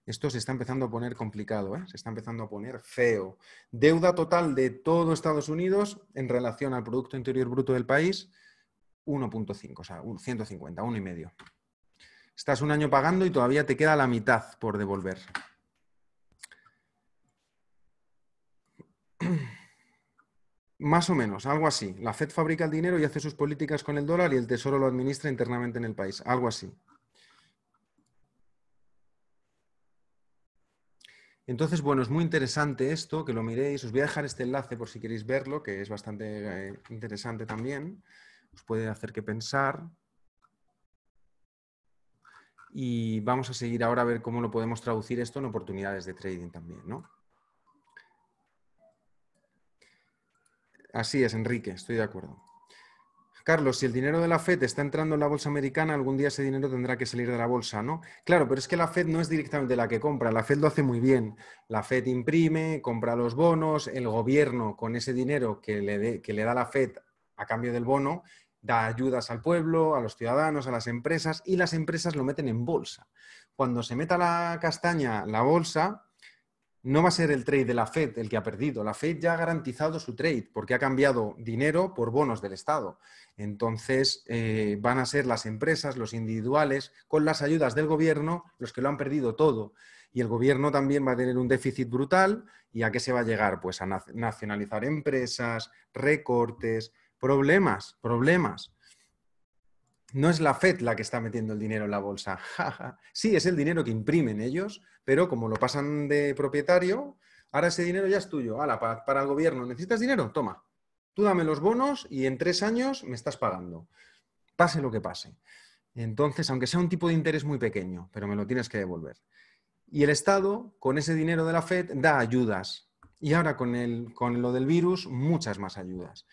esto se está empezando a poner complicado, ¿eh? se está empezando a poner feo. Deuda total de todo Estados Unidos en relación al Producto Interior Bruto del país, 1.5, o sea, 150, 1,5. Estás un año pagando y todavía te queda la mitad por devolver. Más o menos, algo así. La Fed fabrica el dinero y hace sus políticas con el dólar y el Tesoro lo administra internamente en el país. Algo así. Entonces, bueno, es muy interesante esto, que lo miréis. Os voy a dejar este enlace por si queréis verlo, que es bastante eh, interesante también. Os puede hacer que pensar. Y vamos a seguir ahora a ver cómo lo podemos traducir esto en oportunidades de trading también, ¿no? Así es, Enrique, estoy de acuerdo. Carlos, si el dinero de la FED está entrando en la bolsa americana, algún día ese dinero tendrá que salir de la bolsa, ¿no? Claro, pero es que la FED no es directamente la que compra, la FED lo hace muy bien. La FED imprime, compra los bonos, el gobierno con ese dinero que le, que le da la FED a cambio del bono, da ayudas al pueblo, a los ciudadanos, a las empresas y las empresas lo meten en bolsa. Cuando se meta la castaña, la bolsa, no va a ser el trade de la Fed el que ha perdido. La Fed ya ha garantizado su trade porque ha cambiado dinero por bonos del Estado. Entonces eh, van a ser las empresas, los individuales, con las ayudas del gobierno, los que lo han perdido todo. Y el gobierno también va a tener un déficit brutal. ¿Y a qué se va a llegar? Pues a nacionalizar empresas, recortes, problemas, problemas no es la Fed la que está metiendo el dinero en la bolsa. sí, es el dinero que imprimen ellos, pero como lo pasan de propietario, ahora ese dinero ya es tuyo. para, el gobierno, ¿necesitas dinero? Toma. Tú dame los bonos y en tres años me estás pagando. Pase lo que pase. Entonces, aunque sea un tipo de interés muy pequeño, pero me lo tienes que devolver. Y el Estado, con ese dinero de la Fed, da ayudas. Y ahora con, el, con lo del virus, muchas más ayudas.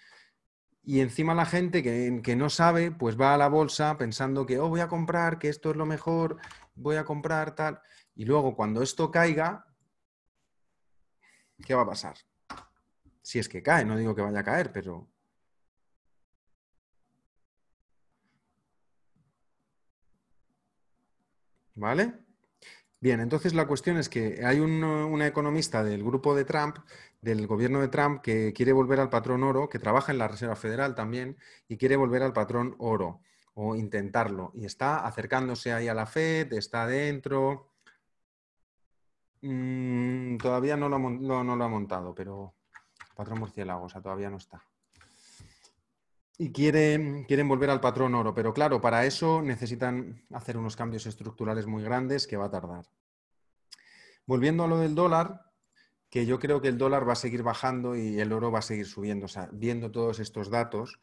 Y encima la gente que, no sabe, pues va a la bolsa pensando que, oh, voy a comprar, que esto es lo mejor, voy a comprar tal. Y luego cuando esto caiga, ¿qué va a pasar? Si es que cae, no digo que vaya a caer, pero... ¿Vale? Bien, entonces la cuestión es que hay una economista del grupo de Trump, del gobierno de Trump, que quiere volver al patrón oro, que trabaja en la Reserva Federal también, y quiere volver al patrón oro, o intentarlo. Y está acercándose ahí a la Fed, está adentro... Mm, todavía no lo, no lo ha montado, pero patrón murciélago, o sea, todavía no está y quieren, quieren volver al patrón oro, pero claro, para eso necesitan hacer unos cambios estructurales muy grandes que va a tardar. Volviendo a lo del dólar, que yo creo que el dólar va a seguir bajando y el oro va a seguir subiendo. O sea, viendo todos estos datos,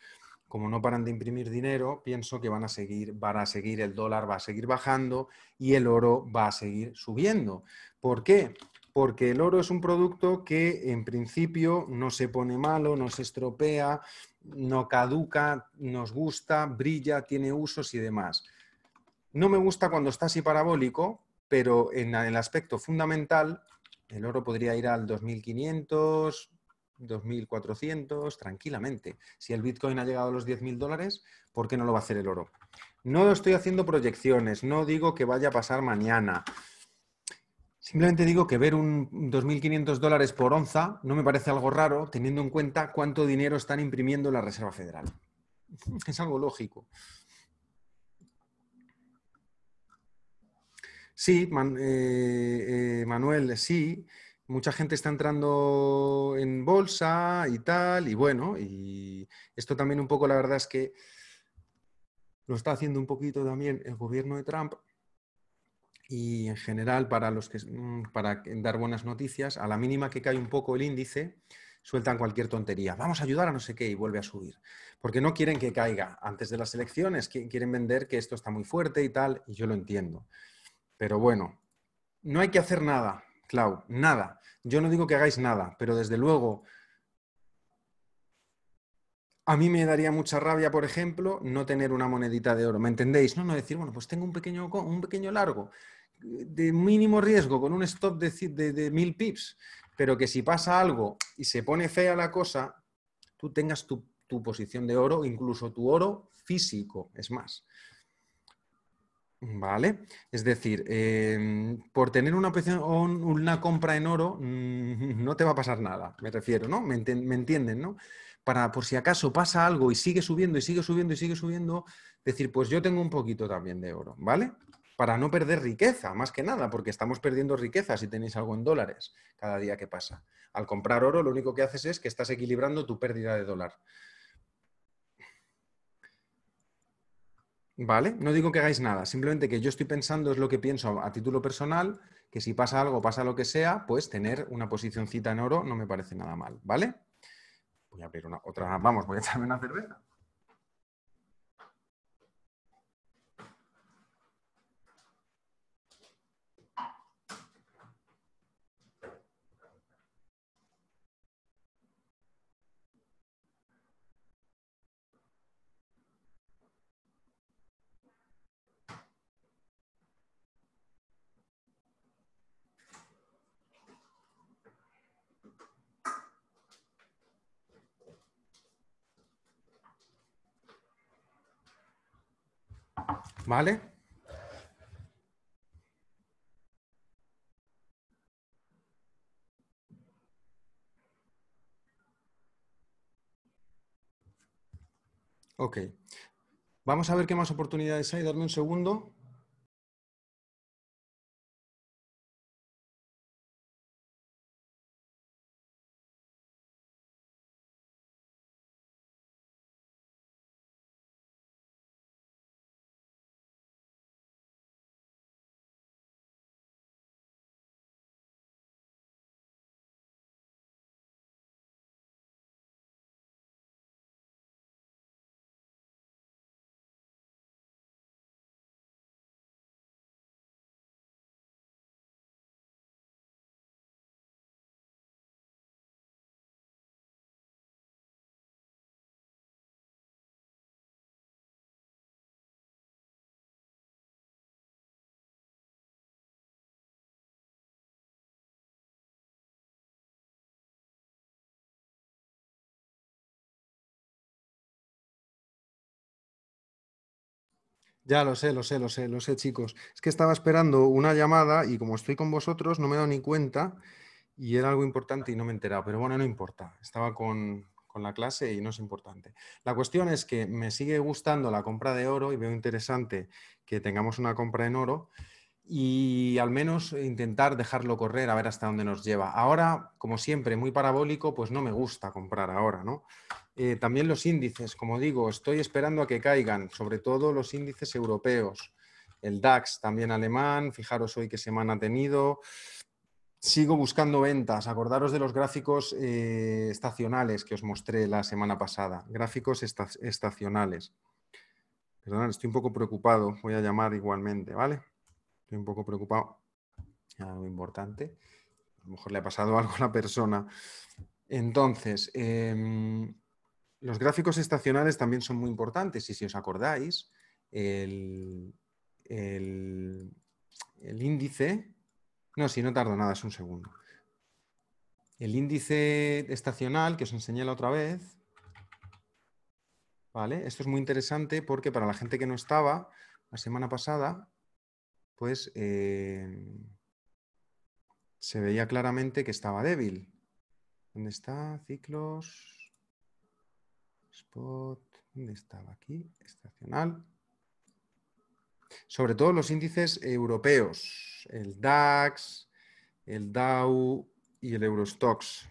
como no paran de imprimir dinero, pienso que van a seguir, van a seguir, el dólar va a seguir bajando y el oro va a seguir subiendo. ¿Por qué? porque el oro es un producto que en principio no se pone malo, no se estropea, no caduca, nos gusta, brilla, tiene usos y demás. No me gusta cuando está así parabólico, pero en el aspecto fundamental, el oro podría ir al 2500, 2.400 tranquilamente. Si el Bitcoin ha llegado a los 10.000 dólares, ¿por qué no lo va a hacer el oro? No estoy haciendo proyecciones, no digo que vaya a pasar mañana, Simplemente digo que ver un 2.500 dólares por onza no me parece algo raro, teniendo en cuenta cuánto dinero están imprimiendo la Reserva Federal. Es algo lógico. Sí, eh, eh, Manuel, sí. Mucha gente está entrando en bolsa y tal, y bueno, y esto también un poco, la verdad es que lo está haciendo un poquito también el gobierno de Trump y en general para, los que, mm, para dar buenas noticias, a la mínima que cae un poco el índice, sueltan cualquier tontería. Vamos a ayudar a no sé qué y vuelve a subir. Porque no quieren que caiga antes de las elecciones, quieren vender que esto está muy fuerte y tal, y yo lo entiendo. Pero bueno, no hay que hacer nada, Clau, nada. Yo no digo que hagáis nada, pero desde luego, a mí me daría mucha rabia, por ejemplo, no tener una monedita de oro. ¿Me entendéis? No, no decir, bueno, pues tengo un pequeño, un pequeño largo de mínimo riesgo con un stop de, mil pips, pero que si pasa algo y se pone fea la cosa, tú tengas tu, posición de oro, incluso tu oro físico, es más. Vale, es decir, em, por tener una, una compra en oro mm, no te va a pasar nada, me refiero, ¿no? ¿Me, me entienden, no? Para por si acaso pasa algo y sigue subiendo y sigue subiendo y sigue subiendo, decir, pues yo tengo un poquito también de oro, ¿vale? para no perder riqueza, más que nada, porque estamos perdiendo riqueza si tenéis algo en dólares cada día que pasa. Al comprar oro, lo único que haces es que estás equilibrando tu pérdida de dólar. ¿Vale? No digo que hagáis nada, simplemente que yo estoy pensando, es lo que pienso a título personal, que si pasa algo, pasa lo que sea, pues tener una posicioncita en oro no me parece nada mal, ¿vale? Voy a abrir una, otra, vamos, voy a echarme una cerveza. ¿Vale? Ok. Vamos a ver qué más oportunidades hay. Darme un segundo. Ya lo sé, lo sé, lo sé, lo sé, chicos. Es que estaba esperando una llamada y como estoy con vosotros no me he dado ni cuenta y era algo importante y no me he enterado. Pero bueno, no importa. Estaba con, con la clase y no es importante. La cuestión es que me sigue gustando la compra de oro y veo interesante que tengamos una compra en oro y al menos intentar dejarlo correr a ver hasta dónde nos lleva. Ahora, como siempre, muy parabólico, pues no me gusta comprar ahora, ¿no? Eh, también los índices, como digo, estoy esperando a que caigan, sobre todo los índices europeos. El DAX también alemán, fijaros hoy qué semana ha tenido. Sigo buscando ventas. Acordaros de los gráficos eh, estacionales que os mostré la semana pasada. Gráficos estacionales. Perdón, estoy un poco preocupado. Voy a llamar igualmente, ¿vale? un poco preocupado. Algo importante. A lo mejor le ha pasado algo a la persona. Entonces, em, los gráficos estacionales también son muy importantes. Y si os acordáis, el, el, índice. No, si no tardo nada, es un segundo. El índice estacional que os enseñé la otra vez, ¿Vale? Esto es muy interesante porque para la gente que no estaba la semana pasada, pues se veía claramente que estaba débil. ¿Dónde está? Ciclos. Spot. ¿Dónde estaba? Aquí. Estacional. Sobre todo los índices europeos. El DAX, el DAO y el Eurostox.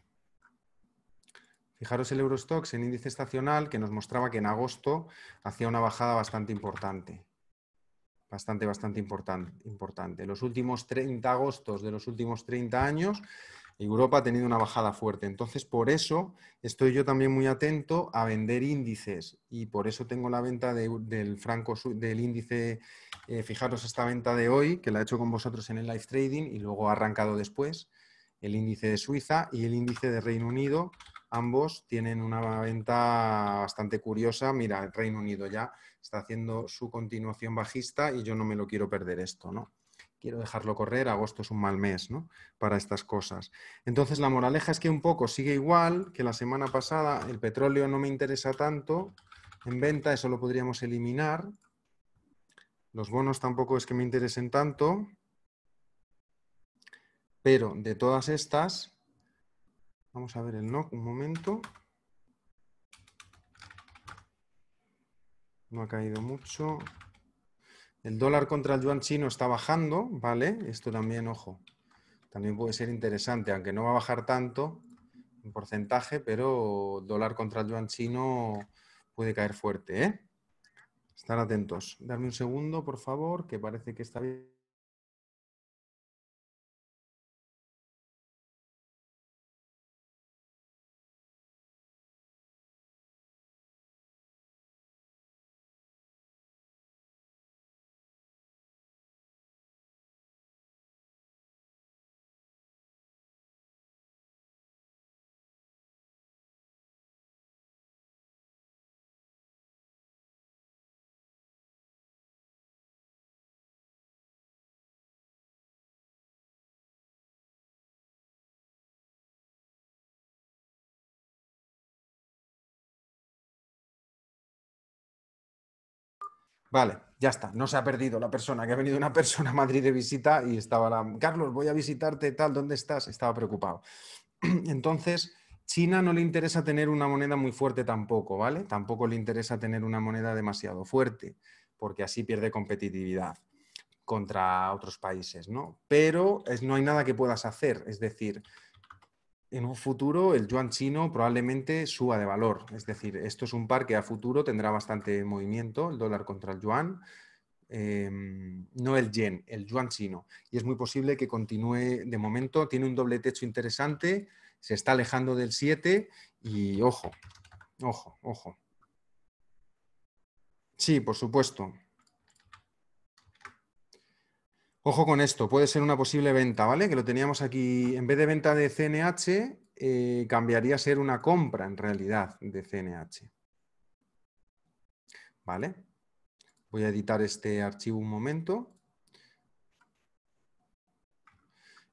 Fijaros el Eurostox en índice estacional que nos mostraba que en agosto hacía una bajada bastante importante bastante, bastante importante, importante. Los últimos 30 agostos de los últimos 30 años, Europa ha tenido una bajada fuerte. Entonces, por eso estoy yo también muy atento a vender índices y por eso tengo la venta del, franco, del índice, eh, fijaros esta venta de hoy, que la he hecho con vosotros en el live trading y luego ha arrancado después, el índice de Suiza y el índice de Reino Unido, ambos tienen una venta bastante curiosa. Mira, el Reino Unido ya está haciendo su continuación bajista y yo no me lo quiero perder esto, ¿no? Quiero dejarlo correr, agosto es un mal mes, ¿no? Para estas cosas. Entonces, la moraleja es que un poco sigue igual que la semana pasada, el petróleo no me interesa tanto en venta, eso lo podríamos eliminar. Los bonos tampoco es que me interesen tanto, pero de todas estas, Vamos a ver el NOC un momento. No ha caído mucho. El dólar contra el yuan chino está bajando, ¿vale? Esto también, ojo, también puede ser interesante, aunque no va a bajar tanto en porcentaje, pero dólar contra el yuan chino puede caer fuerte, ¿eh? Estar atentos. Darme un segundo, por favor, que parece que está bien. Vale, ya está, no se ha perdido la persona, que ha venido una persona a Madrid de visita y estaba la, Carlos, voy a visitarte, tal, ¿dónde estás? Estaba preocupado. Entonces, China no le interesa tener una moneda muy fuerte tampoco, ¿vale? Tampoco le interesa tener una moneda demasiado fuerte, porque así pierde competitividad contra otros países, ¿no? Pero es, no hay nada que puedas hacer, es decir, en un futuro el yuan chino probablemente suba de valor. Es decir, esto es un par que a futuro tendrá bastante movimiento, el dólar contra el yuan, em, no el yen, el yuan chino. Y es muy posible que continúe de momento, tiene un doble techo interesante, se está alejando del 7 y ojo, ojo, ojo. Sí, por supuesto. Ojo con esto, puede ser una posible venta, ¿vale? Que lo teníamos aquí, en vez de venta de CNH, eh, cambiaría a ser una compra en realidad de CNH. ¿Vale? Voy a editar este archivo un momento.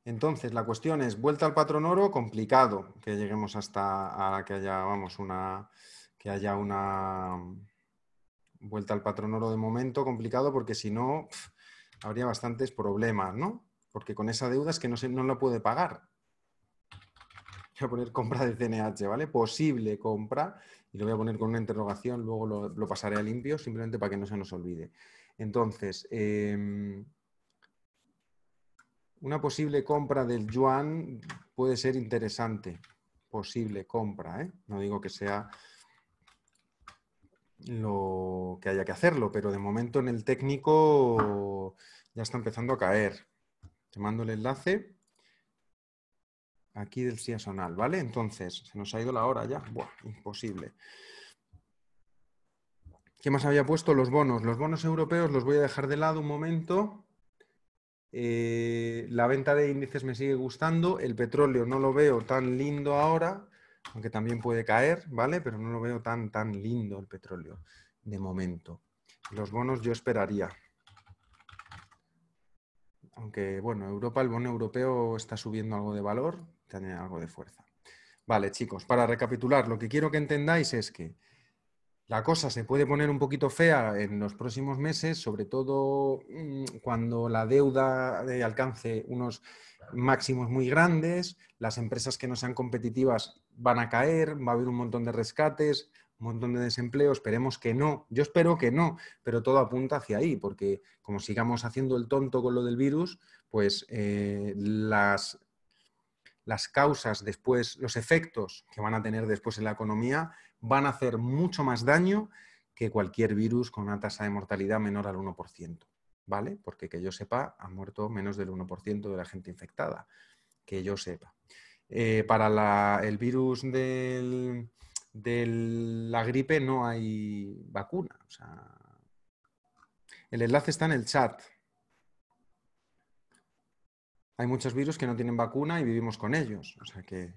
Entonces, la cuestión es, vuelta al patrón oro, complicado que lleguemos hasta a que haya, vamos, una, que haya una vuelta al patrón oro de momento, complicado porque si no habría bastantes problemas, ¿no? Porque con esa deuda es que no, se, no la puede pagar. Voy a poner compra de CNH, ¿vale? Posible compra, y lo voy a poner con una interrogación, luego lo, pasaré a limpio, simplemente para que no se nos olvide. Entonces, em, una posible compra del yuan puede ser interesante. Posible compra, ¿eh? No digo que sea lo que haya que hacerlo, pero de momento en el técnico ya está empezando a caer. Te mando el enlace aquí del Sonal, ¿vale? Entonces, se nos ha ido la hora ya. Buah, imposible. ¿Qué más había puesto? Los bonos. Los bonos europeos los voy a dejar de lado un momento. Eh, la venta de índices me sigue gustando. El petróleo no lo veo tan lindo ahora aunque también puede caer, ¿vale? Pero no lo veo tan, tan lindo el petróleo de momento. Los bonos yo esperaría. Aunque, bueno, Europa, el bono europeo está subiendo algo de valor, tiene algo de fuerza. Vale, chicos, para recapitular, lo que quiero que entendáis es que la cosa se puede poner un poquito fea en los próximos meses, sobre todo mm, cuando la deuda alcance unos máximos muy grandes, las empresas que no sean competitivas van a caer, va a haber un montón de rescates, un montón de desempleo, esperemos que no. Yo espero que no, pero todo apunta hacia ahí, porque como sigamos haciendo el tonto con lo del virus, pues eh, las, las causas después, los efectos que van a tener después en la economía van a hacer mucho más daño que cualquier virus con una tasa de mortalidad menor al 1%, ¿vale? Porque que yo sepa, ha muerto menos del 1% de la gente infectada, que yo sepa. Eh, para el virus de la gripe no hay vacuna. el enlace está en el chat. Hay muchos virus que no tienen vacuna y vivimos con ellos. O sea que.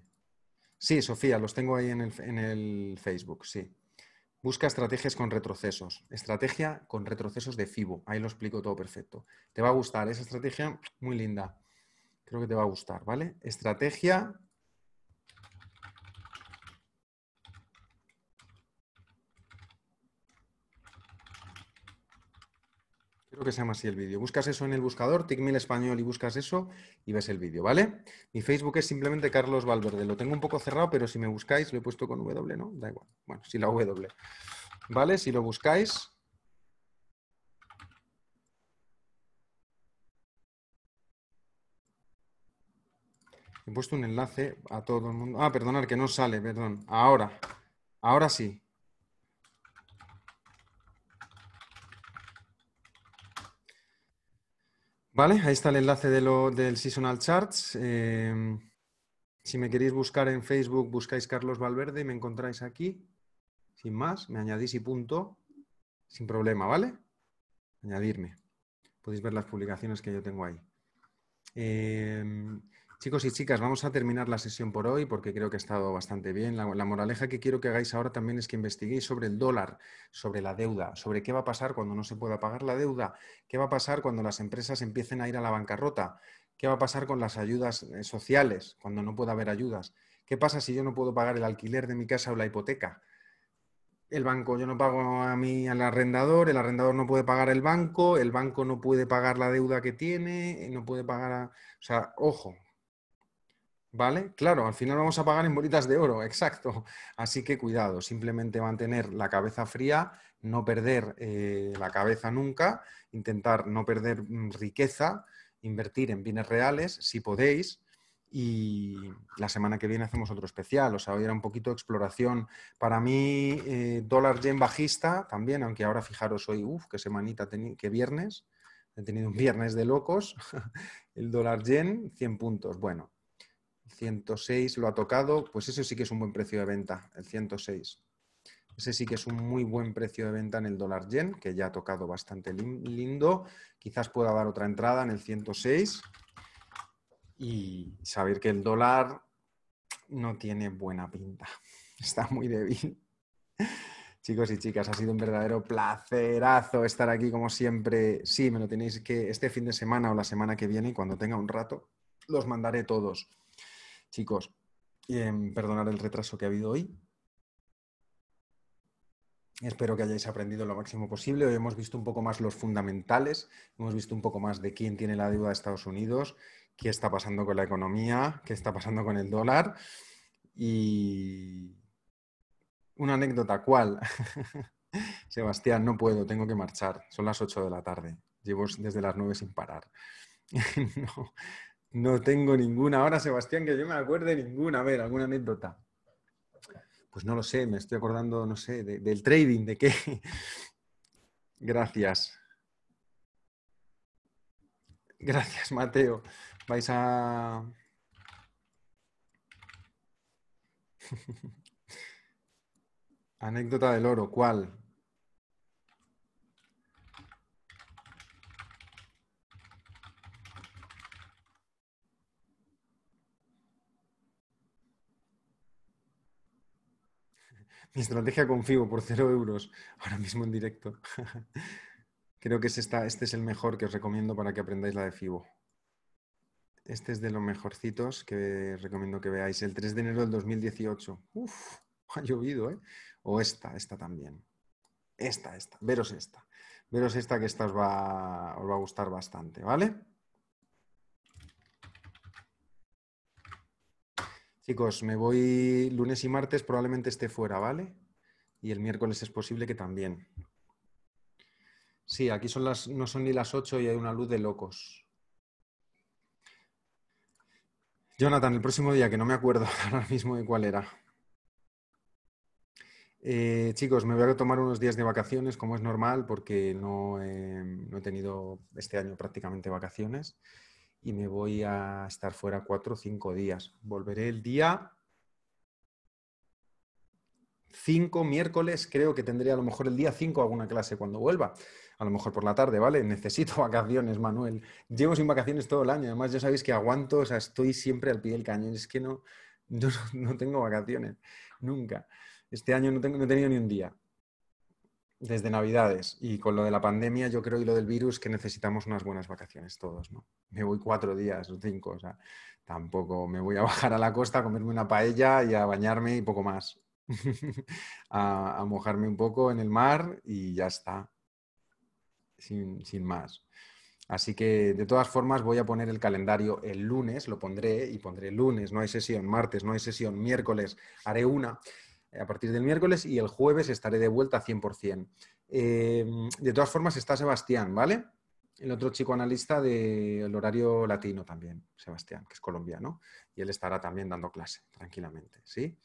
Sí, Sofía, los tengo ahí en el, en el Facebook, sí. Busca estrategias con retrocesos. Estrategia con retrocesos de FIBO. Ahí lo explico todo perfecto. Te va a gustar. Esa estrategia muy linda. Creo que te va a gustar, ¿vale? Estrategia Creo que se llama así el vídeo. Buscas eso en el buscador, Ticmil Español y buscas eso y ves el vídeo, ¿vale? Mi Facebook es simplemente Carlos Valverde. Lo tengo un poco cerrado, pero si me buscáis, lo he puesto con W, ¿no? Da igual. Bueno, si la W. ¿Vale? Si lo buscáis. He puesto un enlace a todo el mundo. Ah, perdonar que no sale, perdón. Ahora. Ahora sí. Vale, ahí está el enlace de del Seasonal Charts. Em, si me queréis buscar en Facebook, buscáis Carlos Valverde y me encontráis aquí. Sin más, me añadís y punto. Sin problema, ¿vale? Añadirme. Podéis ver las publicaciones que yo tengo ahí. Em, Chicos y chicas, vamos a terminar la sesión por hoy porque creo que ha estado bastante bien. La, moraleja que quiero que hagáis ahora también es que investiguéis sobre el dólar, sobre la deuda, sobre qué va a pasar cuando no se pueda pagar la deuda, qué va a pasar cuando las empresas empiecen a ir a la bancarrota, qué va a pasar con las ayudas eh, sociales, cuando no pueda haber ayudas, qué pasa si yo no puedo pagar el alquiler de mi casa o la hipoteca. El banco, yo no pago a mí al arrendador, el arrendador no puede pagar el banco, el banco no puede pagar la deuda que tiene, eh, no puede pagar... A... O sea, ojo, ¿Vale? Claro, al final vamos a pagar en bolitas de oro, exacto. Así que cuidado, simplemente mantener la cabeza fría, no perder eh, la cabeza nunca, intentar no perder mm, riqueza, invertir en bienes reales si podéis. Y la semana que viene hacemos otro especial, o sea, hoy era un poquito de exploración. Para mí, eh, dólar yen bajista también, aunque ahora fijaros hoy, uff, qué semanita, qué viernes, he tenido un viernes de locos. El dólar yen, 100 puntos. Bueno, 106 lo ha tocado, pues ese sí que es un buen precio de venta, el 106. Ese sí que es un muy buen precio de venta en el dólar yen, que ya ha tocado bastante lindo. Quizás pueda dar otra entrada en el 106 y saber que el dólar no tiene buena pinta. Está muy débil. Chicos y chicas, ha sido un verdadero placerazo estar aquí como siempre. Sí, me lo tenéis que este fin de semana o la semana que viene, cuando tenga un rato, los mandaré todos. Chicos, eh, perdonad el retraso que ha habido hoy. Espero que hayáis aprendido lo máximo posible. Hoy hemos visto un poco más los fundamentales, hemos visto un poco más de quién tiene la deuda de Estados Unidos, qué está pasando con la economía, qué está pasando con el dólar y una anécdota cuál. Sebastián, no puedo, tengo que marchar. Son las 8 de la tarde. Llevo desde las 9 sin parar. no, no tengo ninguna. Ahora, Sebastián, que yo me acuerde ninguna. A ver, alguna anécdota. Pues no lo sé, me estoy acordando, no sé, del trading, de qué. Gracias. Gracias, Mateo. Vais a... Anécdota del oro, ¿cuál? mi estrategia con FIBO por cero euros ahora mismo en directo. Creo que es este es el mejor que os recomiendo para que aprendáis la de FIBO. Este es de los mejorcitos que recomiendo que veáis. El 3 de enero del 2018. Uf, ha llovido, ¿eh? O esta, esta también. Esta, esta. Veros esta. Veros esta que esta va, os va a gustar bastante, ¿vale? Chicos, me voy lunes y martes, probablemente esté fuera, ¿vale? Y el miércoles es posible que también. Sí, aquí son las, no son ni las 8 y hay una luz de locos. Jonathan, el próximo día, que no me acuerdo ahora mismo de cuál era. Eh, chicos, me voy a tomar unos días de vacaciones, como es normal, porque no, no he tenido este año prácticamente vacaciones y me voy a estar fuera cuatro o cinco días. Volveré el día cinco, miércoles, creo que tendré a lo mejor el día cinco alguna clase cuando vuelva. A lo mejor por la tarde, ¿vale? Necesito vacaciones, Manuel. Llevo sin vacaciones todo el año. Además, ya sabéis que aguanto, o sea, estoy siempre al pie del cañón. Es que no, no, tengo vacaciones, nunca. Este año no, tengo, no he tenido ni un día desde Navidades y con lo de la pandemia, yo creo, y lo del virus, que necesitamos unas buenas vacaciones todos, ¿no? Me voy cuatro días o cinco, o sea, tampoco me voy a bajar a la costa a comerme una paella y a bañarme y poco más. a, mojarme un poco en el mar y ya está. Sin, sin más. Así que de todas formas voy a poner el calendario el lunes, lo pondré y pondré lunes, no hay sesión, martes, no hay sesión, miércoles haré una a partir del miércoles y el jueves estaré de vuelta 100%. Eh, de todas formas está Sebastián, ¿vale? El otro chico analista del horario latino también, Sebastián, que es colombiano, y él estará también dando clase tranquilamente, ¿sí?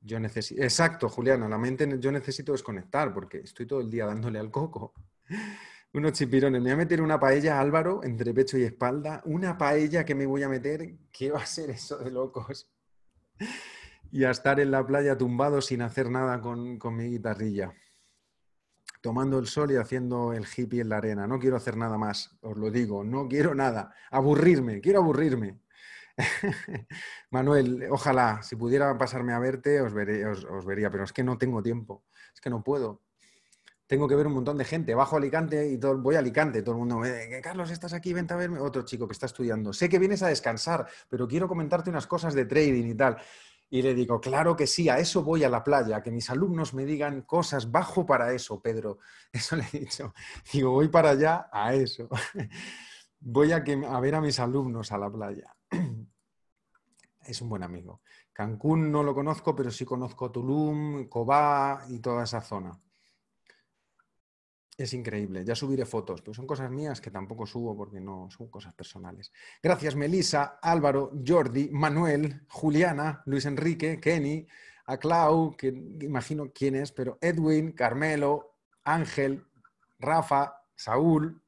Yo necesito, exacto, Juliana, la mente yo necesito desconectar porque estoy todo el día dándole al coco. Unos chipirones, me voy a meter una paella, Álvaro, entre pecho y espalda, una paella que me voy a meter, ¿qué va a ser eso de locos? y a estar en la playa tumbado sin hacer nada con, mi guitarrilla, tomando el sol y haciendo el hippie en la arena. No quiero hacer nada más, os lo digo, no quiero nada. Aburrirme, quiero aburrirme. Manuel, ojalá, si pudiera pasarme a verte, os, veré, os, vería, pero es que no tengo tiempo, es que no puedo tengo que ver un montón de gente. Bajo Alicante y todo, voy a Alicante, todo el mundo me dice, eh, Carlos, estás aquí, vente a verme. Otro chico que está estudiando. Sé que vienes a descansar, pero quiero comentarte unas cosas de trading y tal. Y le digo, claro que sí, a eso voy a la playa, que mis alumnos me digan cosas, bajo para eso, Pedro. Eso le he dicho. Digo, voy para allá a eso. Voy a, a ver a mis alumnos a la playa. Es un buen amigo. Cancún no lo conozco, pero sí conozco Tulum, Cobá y toda esa zona. Es increíble, ya subiré fotos, pero son cosas mías que tampoco subo porque no son cosas personales. Gracias, Melisa, Álvaro, Jordi, Manuel, Juliana, Luis Enrique, Kenny, a Clau, que imagino quién es, pero Edwin, Carmelo, Ángel, Rafa, Saúl,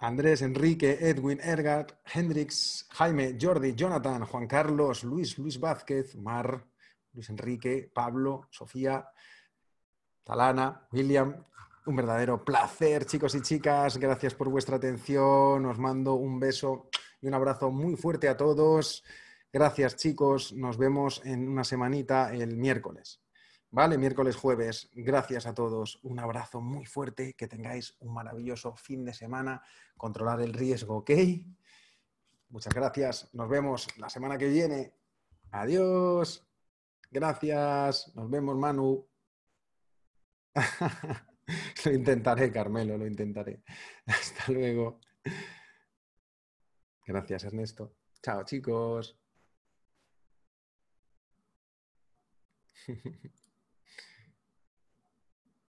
Andrés, Enrique, Edwin, Ergard, Hendrix, Jaime, Jordi, Jonathan, Juan Carlos, Luis, Luis Vázquez, Mar, Luis Enrique, Pablo, Sofía, Talana, William, un verdadero placer, chicos y chicas. Gracias por vuestra atención. Os mando un beso y un abrazo muy fuerte a todos. Gracias, chicos. Nos vemos en una semanita el miércoles. ¿Vale? Miércoles, jueves. Gracias a todos. Un abrazo muy fuerte. Que tengáis un maravilloso fin de semana. Controlar el riesgo, ¿ok? Muchas gracias. Nos vemos la semana que viene. Adiós. Gracias. Nos vemos, Manu. lo intentaré, Carmelo, lo intentaré. Hasta luego. Gracias, Ernesto. Chao, chicos.